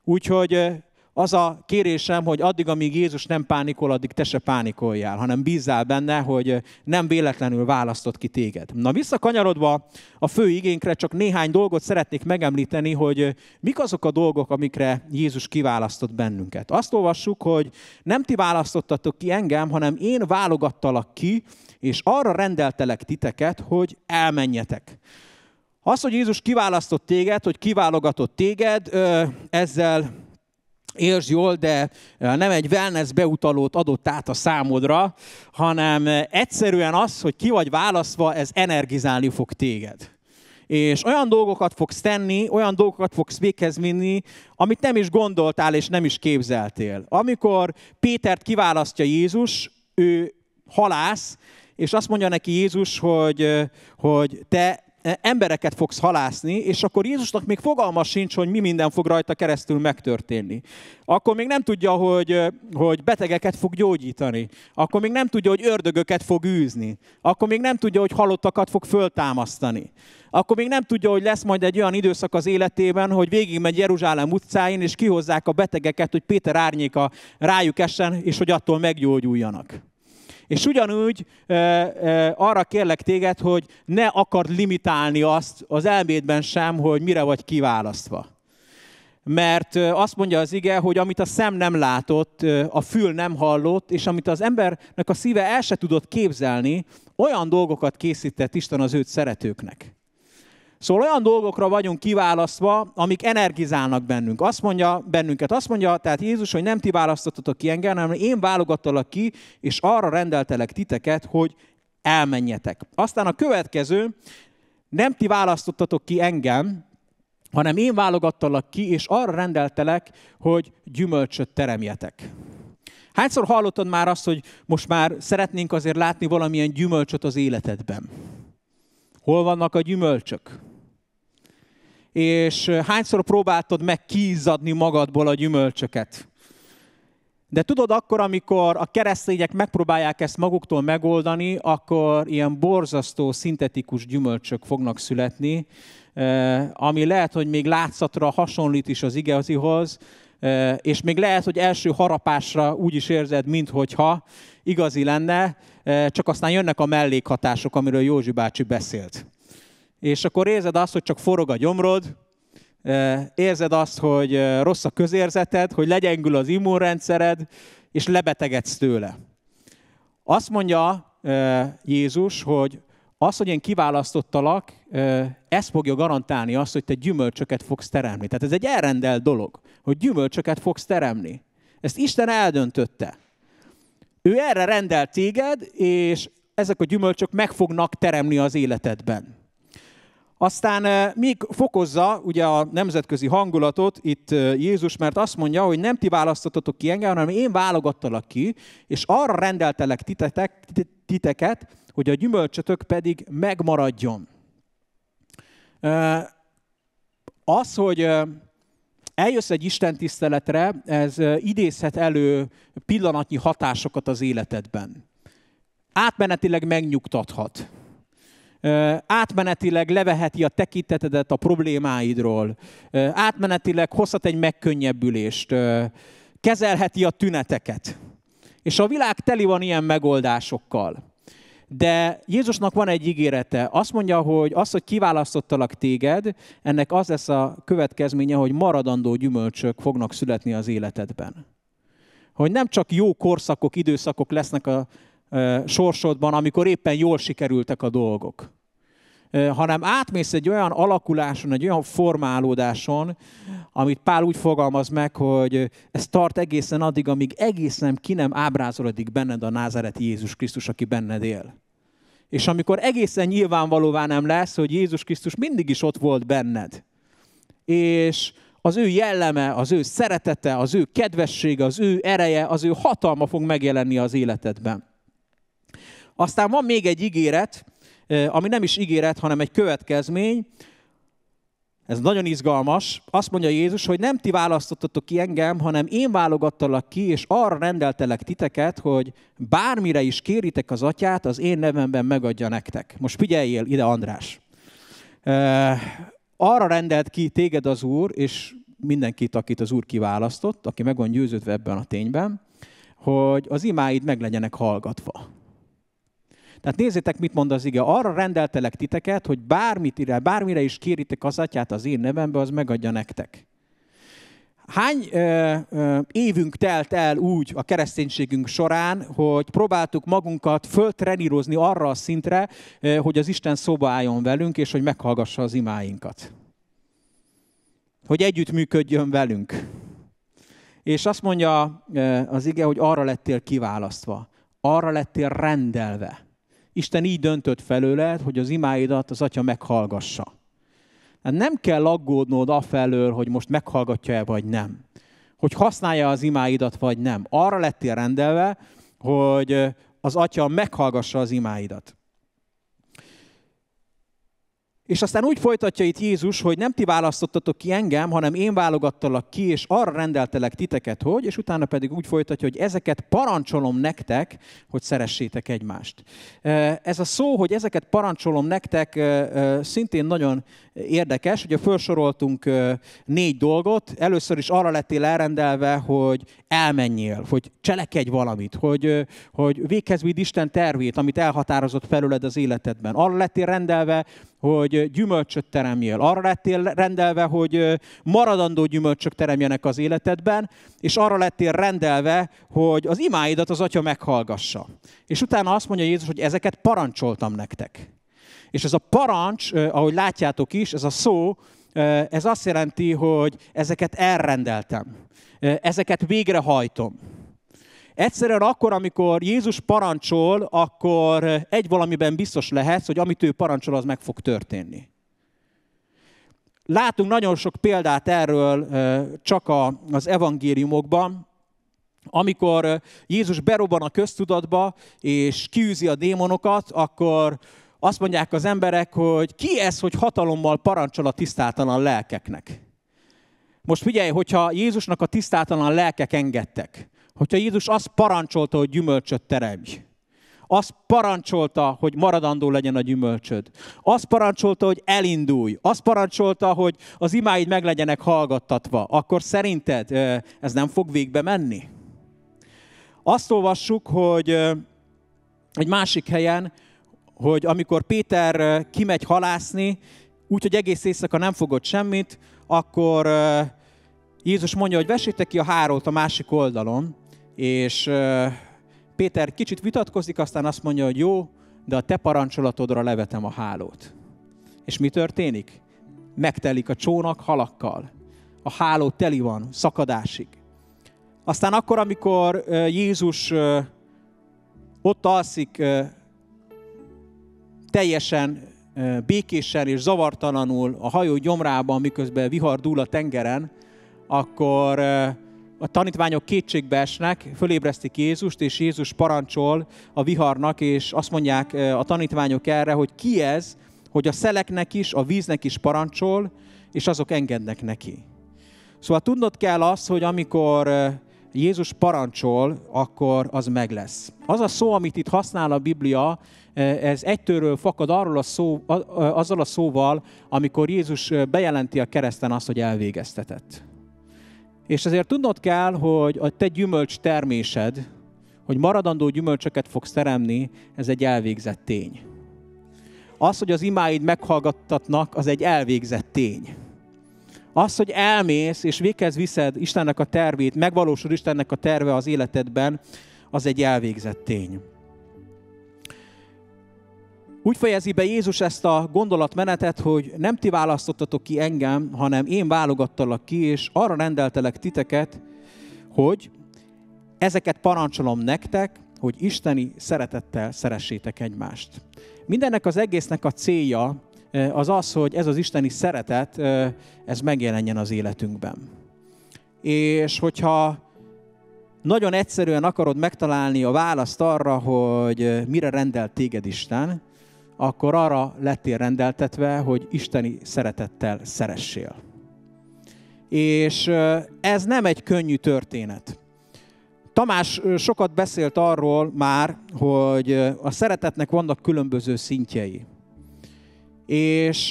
Úgyhogy az a kérésem, hogy addig, amíg Jézus nem pánikol, addig te se pánikoljál, hanem bízzál benne, hogy nem véletlenül választott ki téged. Na visszakanyarodva a fő igénkre csak néhány dolgot szeretnék megemlíteni, hogy mik azok a dolgok, amikre Jézus kiválasztott bennünket. Azt olvassuk, hogy nem ti választottatok ki engem, hanem én válogattalak ki, és arra rendeltelek titeket, hogy elmenjetek. Az, hogy Jézus kiválasztott téged, hogy kiválogatott téged, ezzel Érzs jól, de eh, nem egy wellness beutalót adott át a számodra, hanem eh, egyszerűen az, hogy ki vagy válaszva, ez energizálni fog téged. És olyan dolgokat fogsz tenni, olyan dolgokat fogsz véghez vinni, amit nem is gondoltál és nem is képzeltél. Amikor Pétert kiválasztja Jézus, ő halász, és azt mondja neki Jézus, hogy, eh, hogy te E, embereket fogsz halászni, és akkor Jézusnak még fogalma sincs, hogy mi minden fog rajta keresztül megtörténni. Akkor még nem tudja, hogy, e, hogy betegeket fog gyógyítani. Akkor még nem tudja, hogy ördögöket fog űzni. Akkor még nem tudja, hogy halottakat fog föltámasztani. Akkor még nem tudja, hogy lesz majd egy olyan időszak az életében, hogy végigmegy Jeruzsálem utcáin, és kihozzák a betegeket, hogy Péter árnyéka rájuk essen, és hogy attól meggyógyuljanak. És ugyanúgy e, e, arra kérlek téged, hogy ne akard limitálni azt az elmédben sem, hogy mire vagy kiválasztva. Mert azt mondja az ige, hogy amit a szem nem látott, a fül nem hallott, és amit az embernek a szíve el se tudott képzelni, olyan dolgokat készített Isten az őt szeretőknek. Szóval olyan dolgokra vagyunk kiválasztva, amik energizálnak bennünk. Azt mondja bennünket, azt mondja tehát Jézus, hogy nem ti választottatok ki engem, hanem én válogattalak ki, és arra rendeltelek titeket, hogy elmenjetek. Aztán a következő, nem ti választottatok ki engem, hanem én válogattalak ki, és arra rendeltelek, hogy gyümölcsöt teremjetek. Hányszor hallottad már azt, hogy most már szeretnénk azért látni valamilyen gyümölcsöt az életedben? Hol vannak a gyümölcsök? és hányszor próbáltad meg kiizzadni magadból a gyümölcsöket. De tudod, akkor, amikor a keresztények megpróbálják ezt maguktól megoldani, akkor ilyen borzasztó, szintetikus gyümölcsök fognak születni, ami lehet, hogy még látszatra hasonlít is az igazihoz, és még lehet, hogy első harapásra úgy is érzed, minthogyha igazi lenne, csak aztán jönnek a mellékhatások, amiről Józsi bácsi beszélt és akkor érzed azt, hogy csak forog a gyomrod, eh, érzed azt, hogy eh, rossz a közérzeted, hogy legyengül az immunrendszered, és lebetegedsz tőle. Azt mondja eh, Jézus, hogy az, hogy én kiválasztottalak, ez fogja garantálni azt, hogy te gyümölcsöket fogsz teremni. Tehát ez egy elrendel dolog, hogy gyümölcsöket fogsz teremni. Ezt Isten eldöntötte. Ő erre rendelt téged, és ezek a gyümölcsök meg fognak teremni az életedben. Aztán eh, még fokozza ugye a nemzetközi hangulatot itt eh, Jézus, mert azt mondja, hogy nem ti választottatok ki engem, hanem én válogattalak ki, és arra rendeltelek titetek, titeket, hogy a gyümölcsötök pedig megmaradjon. Eh, az, hogy eljössz egy Isten tiszteletre, ez idézhet elő pillanatnyi hatásokat az életedben. Átmenetileg megnyugtathat átmenetileg leveheti a tekintetedet a problémáidról, átmenetileg hozhat egy megkönnyebbülést, kezelheti a tüneteket. És a világ teli van ilyen megoldásokkal. De Jézusnak van egy ígérete. Azt mondja, hogy az, hogy kiválasztottalak téged, ennek az lesz a következménye, hogy maradandó gyümölcsök fognak születni az életedben. Hogy nem csak jó korszakok, időszakok lesznek a sorsodban, amikor éppen jól sikerültek a dolgok, hanem átmész egy olyan alakuláson, egy olyan formálódáson, amit Pál úgy fogalmaz meg, hogy ez tart egészen addig, amíg egészen ki nem ábrázolodik benned a názareti Jézus Krisztus, aki benned él. És amikor egészen nyilvánvalóvá nem lesz, hogy Jézus Krisztus mindig is ott volt benned, és az ő jelleme, az ő szeretete, az ő kedvessége, az ő ereje, az ő hatalma fog megjelenni az életedben. Aztán van még egy ígéret, ami nem is ígéret, hanem egy következmény. Ez nagyon izgalmas. Azt mondja Jézus, hogy nem ti választottatok ki engem, hanem én válogattalak ki, és arra rendeltelek titeket, hogy bármire is kéritek az atyát, az én nevemben megadja nektek. Most figyeljél ide, András. Arra rendelt ki téged az Úr, és mindenkit, akit az Úr kiválasztott, aki meg van győződve ebben a tényben, hogy az imáid meg legyenek hallgatva. Tehát nézzétek, mit mond az ige. Arra rendeltelek titeket, hogy bármit irá, bármire is kéritek az atyát az én nevembe, az megadja nektek. Hány ö, ö, évünk telt el úgy a kereszténységünk során, hogy próbáltuk magunkat föltrenírozni arra a szintre, ö, hogy az Isten szóba álljon velünk, és hogy meghallgassa az imáinkat. Hogy együttműködjön velünk. És azt mondja az ige, hogy arra lettél kiválasztva, arra lettél rendelve. Isten így döntött felőled, hogy az imáidat az atya meghallgassa. Hát nem kell aggódnod afelől, hogy most meghallgatja-e vagy nem. Hogy használja az imáidat vagy nem. Arra lettél rendelve, hogy az atya meghallgassa az imáidat. És aztán úgy folytatja itt Jézus, hogy nem ti választottatok ki engem, hanem én válogattalak ki, és arra rendeltelek titeket, hogy, és utána pedig úgy folytatja, hogy ezeket parancsolom nektek, hogy szeressétek egymást. Ez a szó, hogy ezeket parancsolom nektek, szintén nagyon érdekes. Ugye felsoroltunk négy dolgot. Először is arra lettél elrendelve, hogy elmenjél, hogy cselekedj valamit, hogy, hogy véghez Isten tervét, amit elhatározott felőled az életedben. Arra lettél rendelve, hogy gyümölcsöt teremjél. Arra lettél rendelve, hogy maradandó gyümölcsök teremjenek az életedben, és arra lettél rendelve, hogy az imáidat az Atya meghallgassa. És utána azt mondja Jézus, hogy ezeket parancsoltam nektek. És ez a parancs, ahogy látjátok is, ez a szó, ez azt jelenti, hogy ezeket elrendeltem, ezeket végrehajtom. Egyszerűen akkor, amikor Jézus parancsol, akkor egy valamiben biztos lehetsz, hogy amit ő parancsol, az meg fog történni. Látunk nagyon sok példát erről csak az evangéliumokban, amikor Jézus berobban a köztudatba, és kiűzi a démonokat, akkor azt mondják az emberek, hogy ki ez, hogy hatalommal parancsol a tisztátalan lelkeknek. Most figyelj, hogyha Jézusnak a tisztátalan lelkek engedtek, hogyha Jézus azt parancsolta, hogy gyümölcsöt teremj, azt parancsolta, hogy maradandó legyen a gyümölcsöd. Azt parancsolta, hogy elindulj. Azt parancsolta, hogy az imáid meg legyenek hallgattatva. Akkor szerinted ez nem fog végbe menni? Azt olvassuk, hogy egy másik helyen, hogy amikor Péter kimegy halászni, úgyhogy egész éjszaka nem fogott semmit, akkor Jézus mondja, hogy vessétek ki a hárót a másik oldalon, és Péter kicsit vitatkozik, aztán azt mondja, hogy jó, de a te parancsolatodra levetem a hálót. És mi történik? Megtelik a csónak halakkal. A háló teli van, szakadásig. Aztán akkor, amikor Jézus ott alszik teljesen békésen és zavartalanul a hajó gyomrában, miközben vihar dúl a tengeren, akkor a tanítványok kétségbe esnek, fölébresztik Jézust, és Jézus parancsol a viharnak, és azt mondják eh, a tanítványok erre, hogy ki ez, hogy a szeleknek is, a víznek is parancsol, és azok engednek neki. Szóval tudnod kell azt, hogy amikor eh, Jézus parancsol, akkor az meg lesz. Az a szó, amit itt használ a Biblia, eh, ez egytőről fakad arról a szó, azzal a szóval, amikor Jézus bejelenti a kereszten azt, hogy elvégeztetett. És ezért tudnod kell, hogy a te gyümölcs termésed, hogy maradandó gyümölcsöket fogsz teremni, ez egy elvégzett tény. Az, hogy az imáid meghallgattatnak, az egy elvégzett tény. Az, hogy elmész és végez viszed Istennek a tervét, megvalósul Istennek a terve az életedben, az egy elvégzett tény. Úgy fejezi be Jézus ezt a gondolatmenetet, hogy nem ti választottatok ki engem, hanem én válogattalak ki, és arra rendeltelek titeket, hogy ezeket parancsolom nektek, hogy isteni szeretettel szeressétek egymást. Mindennek az egésznek a célja eh, az az, hogy ez az isteni szeretet, eh, ez megjelenjen az életünkben. És hogyha nagyon egyszerűen akarod megtalálni a választ arra, hogy eh, mire rendelt téged Isten, akkor arra lettél rendeltetve, hogy isteni szeretettel szeressél. És ez nem egy könnyű történet. Tamás sokat beszélt arról már, hogy a szeretetnek vannak különböző szintjei. És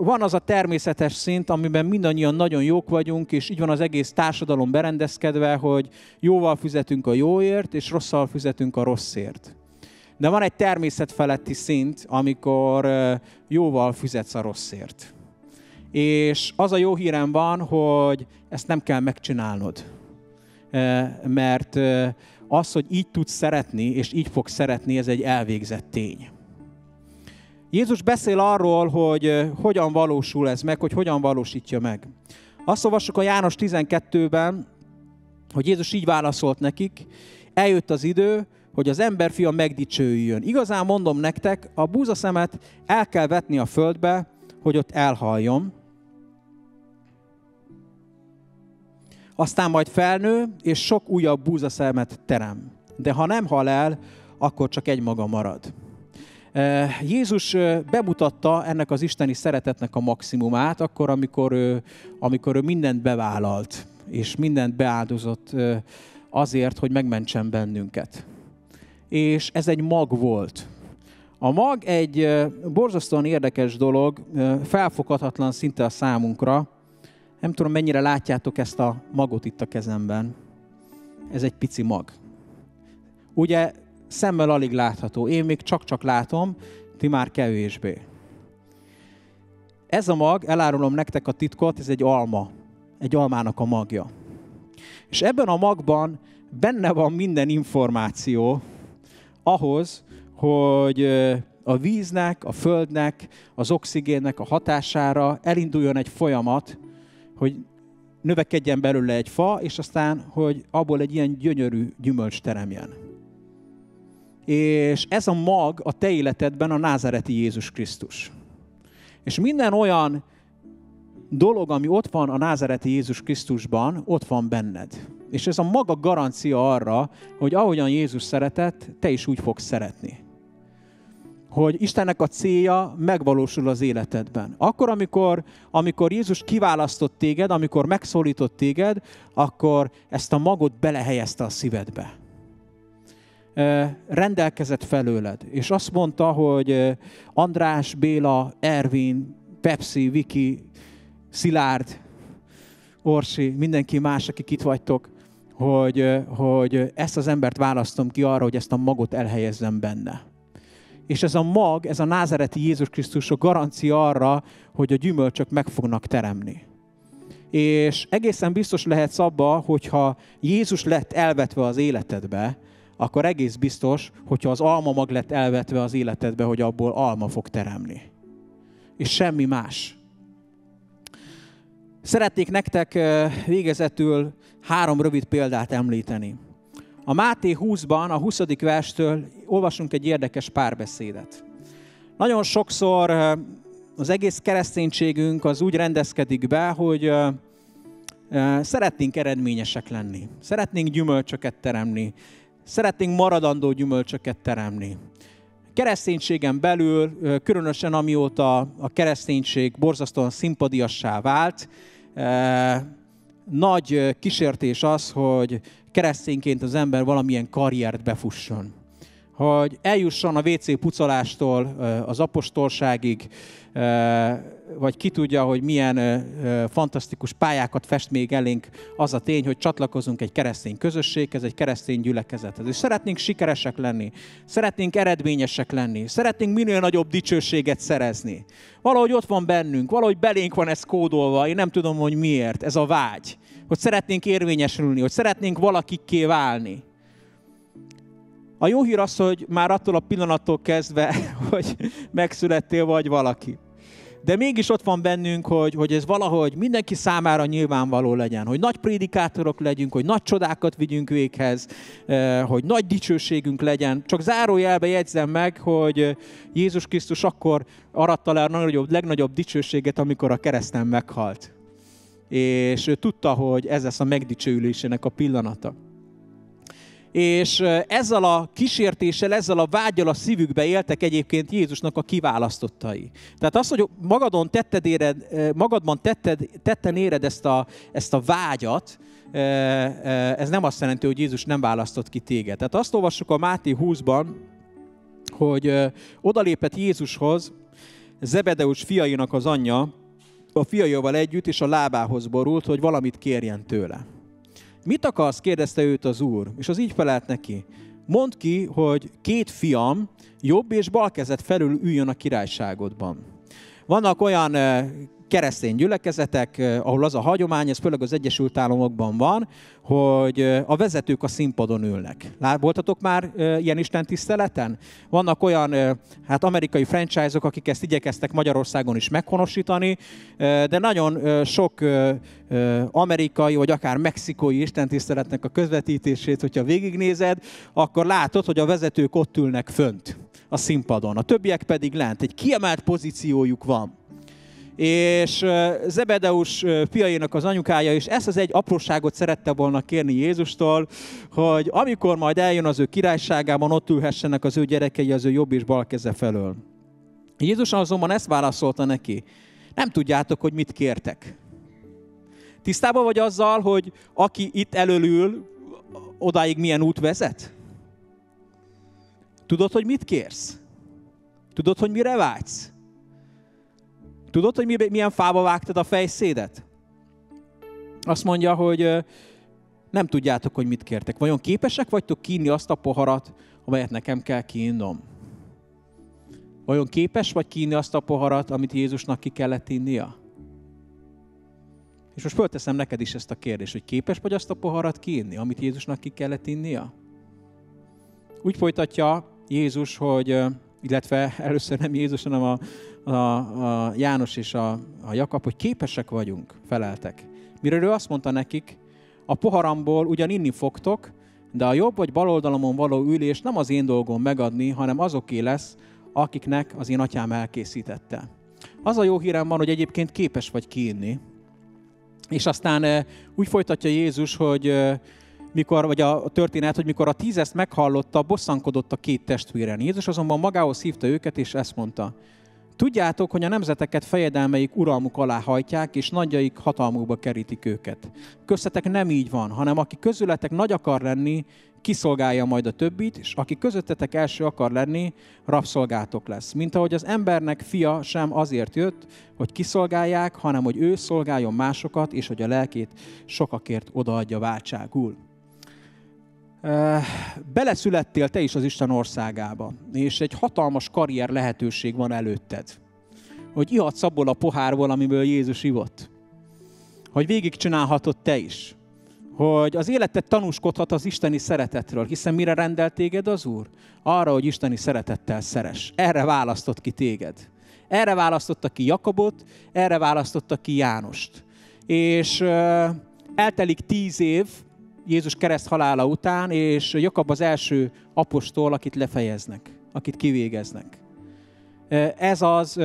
van az a természetes szint, amiben mindannyian nagyon jók vagyunk, és így van az egész társadalom berendezkedve, hogy jóval fizetünk a jóért, és rosszal fizetünk a rosszért. De van egy természetfeletti szint, amikor jóval fizetsz a rosszért. És az a jó hírem van, hogy ezt nem kell megcsinálnod. Mert az, hogy így tudsz szeretni, és így fogsz szeretni, ez egy elvégzett tény. Jézus beszél arról, hogy hogyan valósul ez meg, hogy hogyan valósítja meg. Azt olvassuk a János 12-ben, hogy Jézus így válaszolt nekik, eljött az idő, hogy az emberfia megdicsőjön. Igazán mondom nektek, a búzaszemet el kell vetni a földbe, hogy ott elhaljon. Aztán majd felnő, és sok újabb búzaszemet terem. De ha nem hal el, akkor csak egy maga marad. Eh, Jézus eh, bemutatta ennek az isteni szeretetnek a maximumát, akkor, amikor ő, amikor ő mindent bevállalt, és mindent beáldozott eh, azért, hogy megmentsen bennünket és ez egy mag volt. A mag egy borzasztóan érdekes dolog, felfoghatatlan szinte a számunkra. Nem tudom, mennyire látjátok ezt a magot itt a kezemben. Ez egy pici mag. Ugye szemmel alig látható. Én még csak-csak látom, ti már kevésbé. Ez a mag, elárulom nektek a titkot, ez egy alma. Egy almának a magja. És ebben a magban benne van minden információ, ahhoz, hogy a víznek, a földnek, az oxigénnek a hatására elinduljon egy folyamat, hogy növekedjen belőle egy fa, és aztán, hogy abból egy ilyen gyönyörű gyümölcs teremjen. És ez a mag a te életedben a názareti Jézus Krisztus. És minden olyan dolog, ami ott van a názareti Jézus Krisztusban, ott van benned. És ez a maga garancia arra, hogy ahogyan Jézus szeretett, te is úgy fogsz szeretni. Hogy Istennek a célja megvalósul az életedben. Akkor, amikor, amikor Jézus kiválasztott téged, amikor megszólított téged, akkor ezt a magot belehelyezte a szívedbe rendelkezett felőled, és azt mondta, hogy András, Béla, Ervin, Pepsi, Viki, Szilárd, Orsi, mindenki más, akik itt vagytok, hogy, hogy ezt az embert választom ki arra, hogy ezt a magot elhelyezzem benne. És ez a mag, ez a názereti Jézus Krisztus a garancia arra, hogy a gyümölcsök meg fognak teremni. És egészen biztos lehetsz abba, hogyha Jézus lett elvetve az életedbe, akkor egész biztos, hogyha az alma mag lett elvetve az életedbe, hogy abból alma fog teremni. És semmi más. Szeretnék nektek végezetül három rövid példát említeni. A Máté 20-ban, a 20. verstől olvasunk egy érdekes párbeszédet. Nagyon sokszor az egész kereszténységünk az úgy rendezkedik be, hogy szeretnénk eredményesek lenni, szeretnénk gyümölcsöket teremni, szeretnénk maradandó gyümölcsöket teremni. Kereszténységen belül, különösen amióta a kereszténység borzasztóan szimpadiassá vált, Eh, nagy eh, kísértés az, hogy keresztényként az ember valamilyen karriert befusson hogy eljusson a WC pucolástól az apostolságig, vagy ki tudja, hogy milyen fantasztikus pályákat fest még elénk az a tény, hogy csatlakozunk egy keresztény közösséghez, egy keresztény gyülekezethez. És szeretnénk sikeresek lenni, szeretnénk eredményesek lenni, szeretnénk minél nagyobb dicsőséget szerezni. Valahogy ott van bennünk, valahogy belénk van ez kódolva, én nem tudom, hogy miért, ez a vágy. Hogy szeretnénk érvényesülni, hogy szeretnénk valakikké válni. A jó hír az, hogy már attól a pillanattól kezdve, hogy megszülettél vagy valaki. De mégis ott van bennünk, hogy, hogy ez valahogy mindenki számára nyilvánvaló legyen, hogy nagy prédikátorok legyünk, hogy nagy csodákat vigyünk véghez, eh, hogy nagy dicsőségünk legyen. Csak zárójelbe jegyzem meg, hogy eh, Jézus Krisztus akkor aratta le a legnagyobb, legnagyobb dicsőséget, amikor a kereszten meghalt. És ő tudta, hogy ez lesz a megdicsőülésének a pillanata és ezzel a kísértéssel, ezzel a vágyal a szívükbe éltek egyébként Jézusnak a kiválasztottai. Tehát az, hogy magadon tetted éred, magadban tetted, tetten éred ezt a, ezt a vágyat, ez nem azt jelenti, hogy Jézus nem választott ki téged. Tehát azt olvassuk a Máté 20-ban, hogy odalépett Jézushoz Zebedeus fiainak az anyja, a fiaival együtt, és a lábához borult, hogy valamit kérjen tőle. Mit akarsz? kérdezte őt az úr, és az így felelt neki. Mondd ki, hogy két fiam jobb és bal kezet felül üljön a királyságodban. Vannak olyan eh, keresztény gyülekezetek, eh, ahol az a hagyomány, ez főleg az Egyesült Államokban van, hogy eh, a vezetők a színpadon ülnek. Voltatok már eh, ilyen Isten tiszteleten? Vannak olyan hát amerikai franchise-ok, akik ezt igyekeztek Magyarországon is meghonosítani, de nagyon sok amerikai, vagy akár mexikói Isten tiszteletnek a közvetítését, hogyha végignézed, akkor látod, hogy a vezetők ott ülnek fönt a színpadon, a többiek pedig lent. Egy kiemelt pozíciójuk van és Zebedeus fiainak az anyukája is ezt az egy apróságot szerette volna kérni Jézustól, hogy amikor majd eljön az ő királyságában, ott ülhessenek az ő gyerekei az ő jobb és bal keze felől. Jézus azonban ezt válaszolta neki, nem tudjátok, hogy mit kértek. Tisztában vagy azzal, hogy aki itt elölül, odáig milyen út vezet? Tudod, hogy mit kérsz? Tudod, hogy mire vágysz? Tudod, hogy milyen fába vágtad a fejszédet? Azt mondja, hogy nem tudjátok, hogy mit kértek. Vajon képesek vagytok kínni azt a poharat, amelyet nekem kell kínnom? Vajon képes vagy kínni azt a poharat, amit Jézusnak ki kellett innia? És most fölteszem neked is ezt a kérdést, hogy képes vagy azt a poharat kínni, amit Jézusnak ki kellett innia? Úgy folytatja Jézus, hogy, illetve először nem Jézus, hanem a, a, a János és a, a Jakab, hogy képesek vagyunk, feleltek. Mire ő azt mondta nekik, a poharamból ugyan inni fogtok, de a jobb vagy bal oldalomon való ülés nem az én dolgom megadni, hanem azoké lesz, akiknek az én atyám elkészítette. Az a jó hírem van, hogy egyébként képes vagy kiinni. És aztán eh, úgy folytatja Jézus, hogy eh, mikor, vagy a történet, hogy mikor a tíz meghallotta, bosszankodott a két testvéren. Jézus azonban magához hívta őket, és ezt mondta. Tudjátok, hogy a nemzeteket fejedelmeik uralmuk alá hajtják, és nagyjaik hatalmukba kerítik őket. Köztetek nem így van, hanem aki közületek nagy akar lenni, kiszolgálja majd a többit, és aki közöttetek első akar lenni, rabszolgátok lesz. Mint ahogy az embernek fia sem azért jött, hogy kiszolgálják, hanem hogy ő szolgáljon másokat, és hogy a lelkét sokakért odaadja váltságul beleszülettél te is az Isten országába, és egy hatalmas karrier lehetőség van előtted, hogy ihatsz abból a pohárból, amiből Jézus ivott, hogy végigcsinálhatod te is, hogy az életed tanúskodhat az isteni szeretetről, hiszen mire rendelt téged az Úr? Arra, hogy isteni szeretettel szeres. Erre választott ki téged. Erre választotta ki Jakabot, erre választotta ki Jánost. És uh, eltelik tíz év, Jézus kereszt halála után, és Jakab az első apostol, akit lefejeznek, akit kivégeznek. Ez az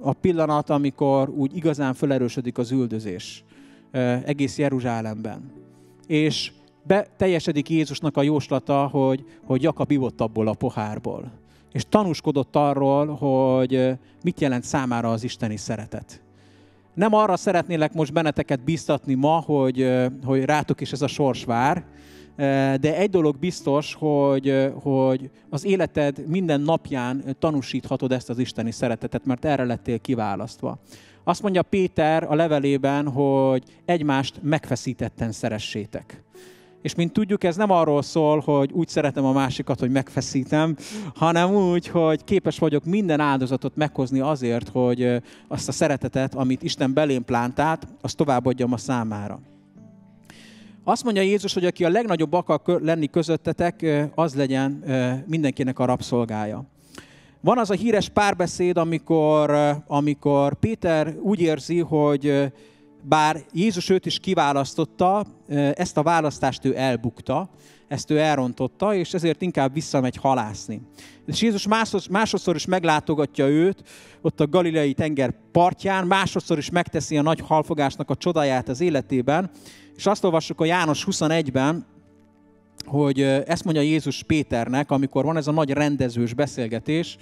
a pillanat, amikor úgy igazán felerősödik az üldözés egész Jeruzsálemben. És beteljesedik Jézusnak a jóslata, hogy, hogy Jakab ivott abból a pohárból. És tanúskodott arról, hogy mit jelent számára az isteni szeretet nem arra szeretnélek most benneteket biztatni ma, hogy, hogy rátok is ez a sors vár, de egy dolog biztos, hogy, hogy az életed minden napján tanúsíthatod ezt az isteni szeretetet, mert erre lettél kiválasztva. Azt mondja Péter a levelében, hogy egymást megfeszítetten szeressétek. És mint tudjuk, ez nem arról szól, hogy úgy szeretem a másikat, hogy megfeszítem, hanem úgy, hogy képes vagyok minden áldozatot meghozni azért, hogy azt a szeretetet, amit Isten belém plántált, azt továbbadjam a számára. Azt mondja Jézus, hogy aki a legnagyobb akar lenni közöttetek, az legyen mindenkinek a rabszolgája. Van az a híres párbeszéd, amikor, amikor Péter úgy érzi, hogy bár Jézus őt is kiválasztotta, ezt a választást ő elbukta, ezt ő elrontotta, és ezért inkább visszamegy halászni. És Jézus másodszor is meglátogatja őt, ott a galileai tenger partján, másodszor is megteszi a nagy halfogásnak a csodáját az életében, és azt olvassuk a János 21-ben, hogy ezt mondja Jézus Péternek, amikor van ez a nagy rendezős beszélgetés,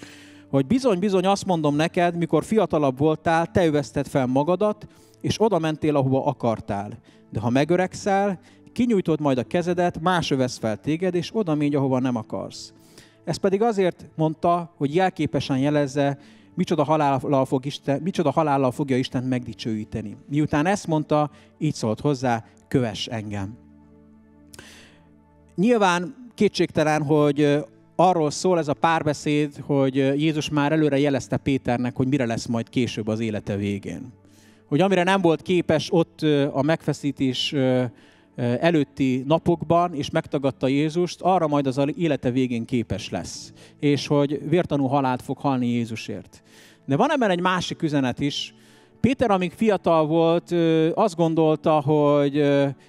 hogy bizony-bizony azt mondom neked, mikor fiatalabb voltál, te üveszted fel magadat, és oda mentél, ahova akartál. De ha megöregszel, kinyújtod majd a kezedet, más övesz fel téged, és oda mégy, ahova nem akarsz. Ez pedig azért mondta, hogy jelképesen jelezze, micsoda halállal, fog Isten, micsoda halállal fogja Isten megdicsőíteni. Miután ezt mondta, így szólt hozzá, kövess engem. Nyilván kétségtelen, hogy arról szól ez a párbeszéd, hogy Jézus már előre jelezte Péternek, hogy mire lesz majd később az élete végén. Hogy amire nem volt képes ott a megfeszítés előtti napokban, és megtagadta Jézust, arra majd az élete végén képes lesz. És hogy vértanú halált fog halni Jézusért. De van ebben egy másik üzenet is. Péter, amíg fiatal volt, azt gondolta, hogy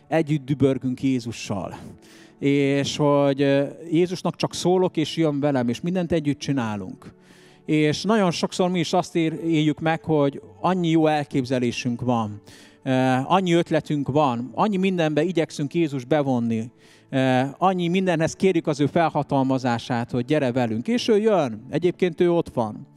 együtt dübörgünk Jézussal és hogy Jézusnak csak szólok, és jön velem, és mindent együtt csinálunk. És nagyon sokszor mi is azt éljük meg, hogy annyi jó elképzelésünk van, annyi ötletünk van, annyi mindenbe igyekszünk Jézus bevonni, annyi mindenhez kérjük az ő felhatalmazását, hogy gyere velünk, és ő jön, egyébként ő ott van.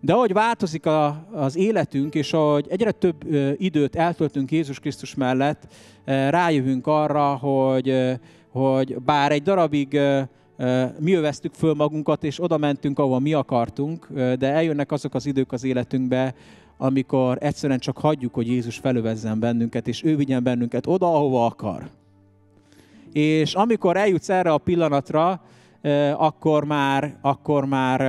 De ahogy változik a, az életünk, és ahogy egyre több időt eltöltünk Jézus Krisztus mellett, rájövünk arra, hogy hogy bár egy darabig mi öveztük föl magunkat, és oda mentünk, ahova mi akartunk, de eljönnek azok az idők az életünkbe, amikor egyszerűen csak hagyjuk, hogy Jézus felövezzen bennünket, és ő vigyen bennünket oda, ahova akar. És amikor eljutsz erre a pillanatra, akkor már, akkor már,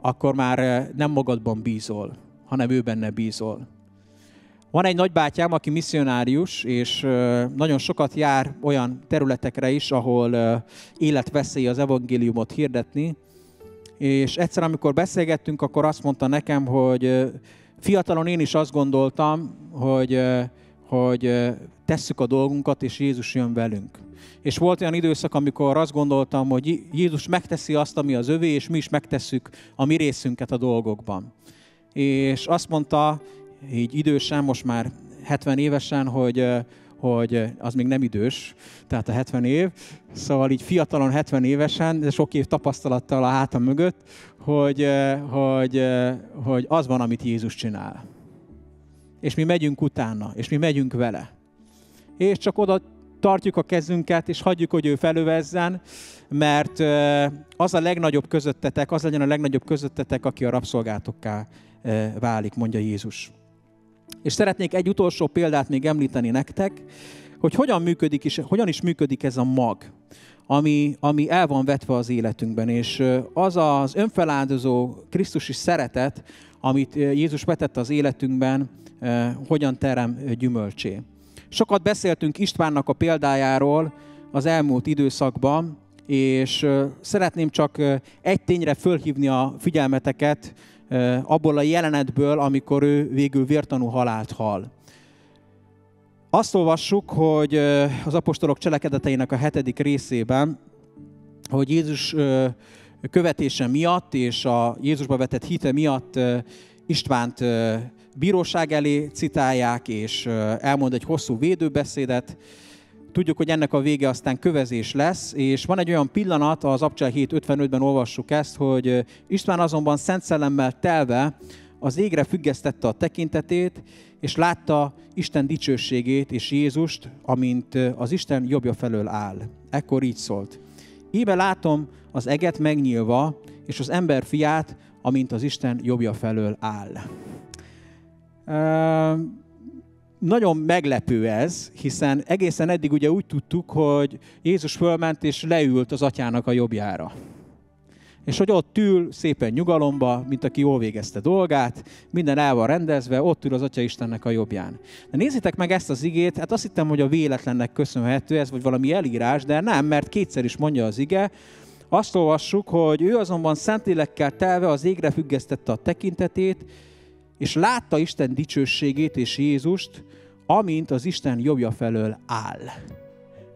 akkor már nem magadban bízol, hanem ő benne bízol. Van egy nagybátyám, aki misszionárius, és nagyon sokat jár olyan területekre is, ahol életveszély az evangéliumot hirdetni. És egyszer, amikor beszélgettünk, akkor azt mondta nekem, hogy fiatalon én is azt gondoltam, hogy, hogy tesszük a dolgunkat, és Jézus jön velünk. És volt olyan időszak, amikor azt gondoltam, hogy Jézus megteszi azt, ami az övé, és mi is megtesszük a mi részünket a dolgokban. És azt mondta, így idősen, most már 70 évesen, hogy, hogy az még nem idős, tehát a 70 év, szóval így fiatalon 70 évesen, de sok év tapasztalattal a hátam mögött, hogy, hogy, hogy az van, amit Jézus csinál. És mi megyünk utána, és mi megyünk vele. És csak oda tartjuk a kezünket, és hagyjuk, hogy ő felövezzen, mert az a legnagyobb közöttetek, az legyen a legnagyobb közöttetek, aki a rabszolgátokká válik, mondja Jézus. És szeretnék egy utolsó példát még említeni nektek, hogy hogyan működik is, hogyan is működik ez a mag, ami, ami el van vetve az életünkben. És az az önfeláldozó Krisztusi szeretet, amit Jézus vetett az életünkben, hogyan terem gyümölcsé. Sokat beszéltünk Istvánnak a példájáról az elmúlt időszakban, és szeretném csak egy tényre fölhívni a figyelmeteket, abból a jelenetből, amikor ő végül vértanú halált hal. Azt olvassuk, hogy az apostolok cselekedeteinek a hetedik részében, hogy Jézus követése miatt és a Jézusba vetett hite miatt Istvánt bíróság elé citálják, és elmond egy hosszú védőbeszédet, Tudjuk, hogy ennek a vége aztán kövezés lesz, és van egy olyan pillanat, az Abcsel 7.55-ben olvassuk ezt, hogy István azonban Szent Szellemmel telve az égre függesztette a tekintetét, és látta Isten dicsőségét és Jézust, amint az Isten jobbja felől áll. Ekkor így szólt. Íbe látom az eget megnyílva, és az ember fiát, amint az Isten jobbja felől áll. Uh nagyon meglepő ez, hiszen egészen eddig ugye úgy tudtuk, hogy Jézus fölment és leült az atyának a jobbjára. És hogy ott ül szépen nyugalomba, mint aki jól végezte dolgát, minden el van rendezve, ott ül az Atya Istennek a jobbján. De nézzétek meg ezt az igét, hát azt hittem, hogy a véletlennek köszönhető ez, vagy valami elírás, de nem, mert kétszer is mondja az ige, azt olvassuk, hogy ő azonban szentlélekkel telve az égre függesztette a tekintetét, és látta Isten dicsőségét és Jézust, amint az Isten jobbja felől áll.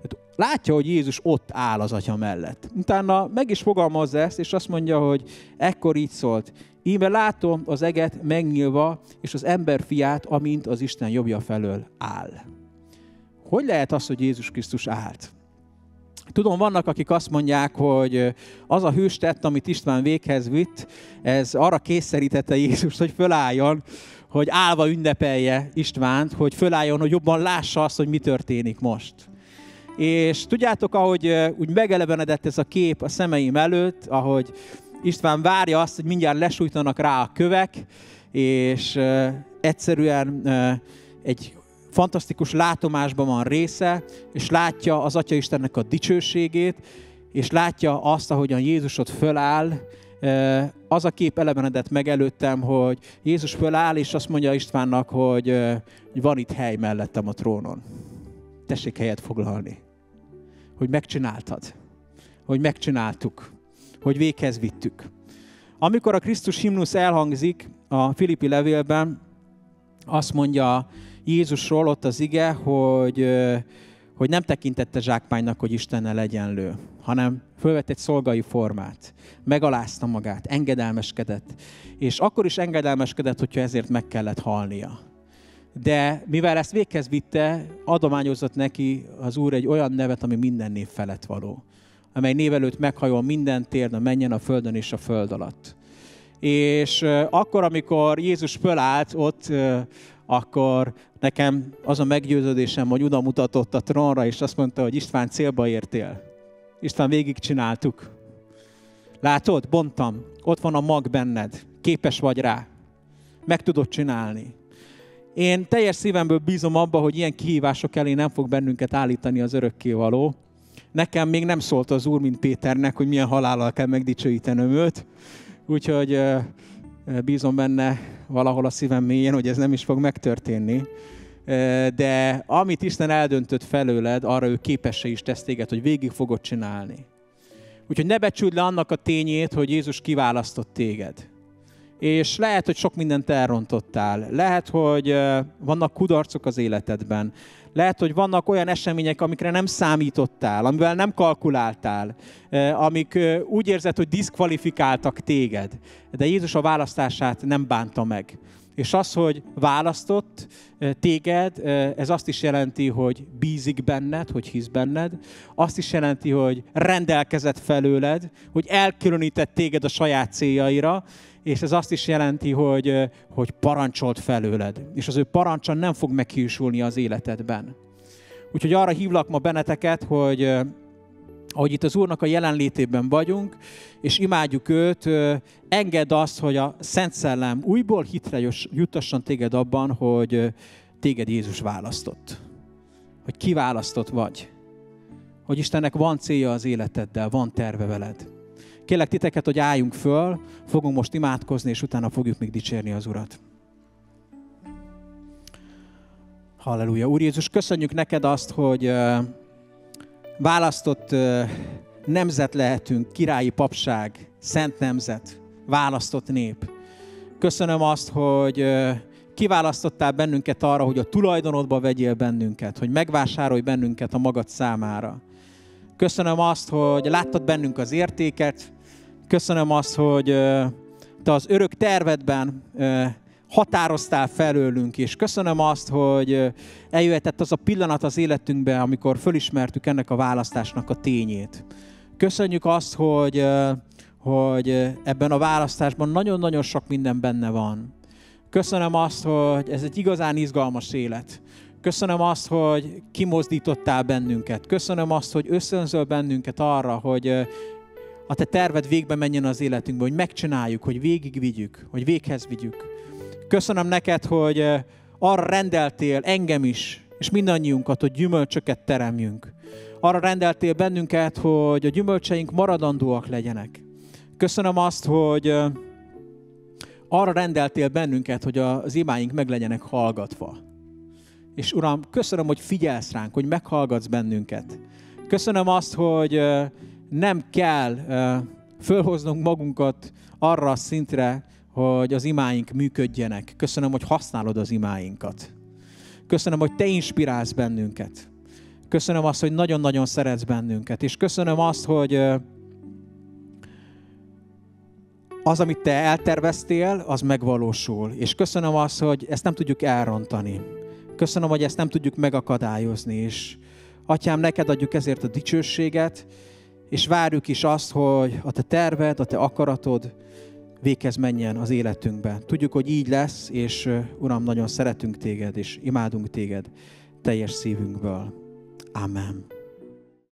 Hát látja, hogy Jézus ott áll az atya mellett. Utána meg is fogalmazza ezt, és azt mondja, hogy ekkor így szólt, Íme látom az eget megnyilva, és az ember fiát, amint az Isten jobbja felől áll. Hogy lehet az, hogy Jézus Krisztus állt? Tudom, vannak, akik azt mondják, hogy az a tett, amit István véghez vitt, ez arra kényszerítette Jézus, hogy fölálljon, hogy állva ünnepelje Istvánt, hogy fölálljon, hogy jobban lássa azt, hogy mi történik most. És tudjátok, ahogy úgy megelevenedett ez a kép a szemeim előtt, ahogy István várja azt, hogy mindjárt lesújtanak rá a kövek, és egyszerűen egy fantasztikus látomásban van része, és látja az Atya Istennek a dicsőségét, és látja azt, ahogyan Jézusot föláll, az a kép elevenedett meg előttem, hogy Jézus föláll, és azt mondja Istvánnak, hogy van itt hely mellettem a trónon. Tessék helyet foglalni. Hogy megcsináltad. Hogy megcsináltuk. Hogy véghez vittük. Amikor a Krisztus himnusz elhangzik a Filippi levélben, azt mondja Jézusról ott az ige, hogy, hogy nem tekintette zsákmánynak, hogy Istennel egyenlő, hanem fölvett egy szolgai formát, megalázta magát, engedelmeskedett, és akkor is engedelmeskedett, hogyha ezért meg kellett halnia. De mivel ezt véghez vitte, adományozott neki az Úr egy olyan nevet, ami minden név felett való, amely név előtt meghajol minden térd, a menjen a földön és a föld alatt. És akkor, amikor Jézus fölállt ott akkor nekem az a meggyőződésem, hogy oda mutatott a trónra, és azt mondta, hogy István célba értél. István végigcsináltuk. Látod, bontam, ott van a mag benned, képes vagy rá, meg tudod csinálni. Én teljes szívemből bízom abba, hogy ilyen kihívások elé nem fog bennünket állítani az örökkévaló. Nekem még nem szólt az Úr, mint Péternek, hogy milyen halállal kell megdicsőítenem őt. Úgyhogy Eh, bízom benne valahol a szívem mélyén, hogy ez nem is fog megtörténni. Eh, de amit Isten eldöntött felőled, arra ő képesse is tesz téged, hogy végig fogod csinálni. Úgyhogy ne becsüld le annak a tényét, hogy Jézus kiválasztott téged. És lehet, hogy sok mindent elrontottál. Lehet, hogy eh, vannak kudarcok az életedben. Lehet, hogy vannak olyan események, amikre nem számítottál, amivel nem kalkuláltál, amik úgy érzed, hogy diszkvalifikáltak téged. De Jézus a választását nem bánta meg. És az, hogy választott téged, ez azt is jelenti, hogy bízik benned, hogy hisz benned. Azt is jelenti, hogy rendelkezett felőled, hogy elkülönített téged a saját céljaira, és ez azt is jelenti, hogy, hogy parancsolt felőled, és az ő parancsa nem fog meghiúsulni az életedben. Úgyhogy arra hívlak ma benneteket, hogy ahogy itt az Úrnak a jelenlétében vagyunk, és imádjuk őt, engedd azt, hogy a Szent Szellem újból hitre juttasson téged abban, hogy téged Jézus választott. Hogy kiválasztott vagy. Hogy Istennek van célja az életeddel, van terve veled. Kélek titeket, hogy álljunk föl, fogunk most imádkozni, és utána fogjuk még dicsérni az Urat. Halleluja. Úr Jézus, köszönjük neked azt, hogy választott nemzet lehetünk, királyi papság, szent nemzet, választott nép. Köszönöm azt, hogy kiválasztottál bennünket arra, hogy a tulajdonodba vegyél bennünket, hogy megvásárolj bennünket a magad számára. Köszönöm azt, hogy láttad bennünk az értéket, Köszönöm azt, hogy te az örök tervedben határoztál felőlünk, és köszönöm azt, hogy eljöhetett az a pillanat az életünkbe, amikor fölismertük ennek a választásnak a tényét. Köszönjük azt, hogy, hogy ebben a választásban nagyon-nagyon sok minden benne van. Köszönöm azt, hogy ez egy igazán izgalmas élet. Köszönöm azt, hogy kimozdítottál bennünket. Köszönöm azt, hogy összönzöl bennünket arra, hogy a te terved végbe menjen az életünkbe, hogy megcsináljuk, hogy végigvigyük, hogy véghez vigyük. Köszönöm neked, hogy eh, arra rendeltél engem is, és mindannyiunkat, hogy gyümölcsöket teremjünk. Arra rendeltél bennünket, hogy a gyümölcseink maradandóak legyenek. Köszönöm azt, hogy eh, arra rendeltél bennünket, hogy az imáink meg legyenek hallgatva. És Uram, köszönöm, hogy figyelsz ránk, hogy meghallgatsz bennünket. Köszönöm azt, hogy eh, nem kell fölhoznunk magunkat arra a szintre, hogy az imáink működjenek. Köszönöm, hogy használod az imáinkat. Köszönöm, hogy te inspirálsz bennünket. Köszönöm azt, hogy nagyon-nagyon szeretsz bennünket. És köszönöm azt, hogy az, amit te elterveztél, az megvalósul. És köszönöm azt, hogy ezt nem tudjuk elrontani. Köszönöm, hogy ezt nem tudjuk megakadályozni. És atyám, neked adjuk ezért a dicsőséget, és várjuk is azt, hogy a te terved, a te akaratod véghez menjen az életünkbe. Tudjuk, hogy így lesz, és Uram, nagyon szeretünk téged, és imádunk téged teljes szívünkből. Amen.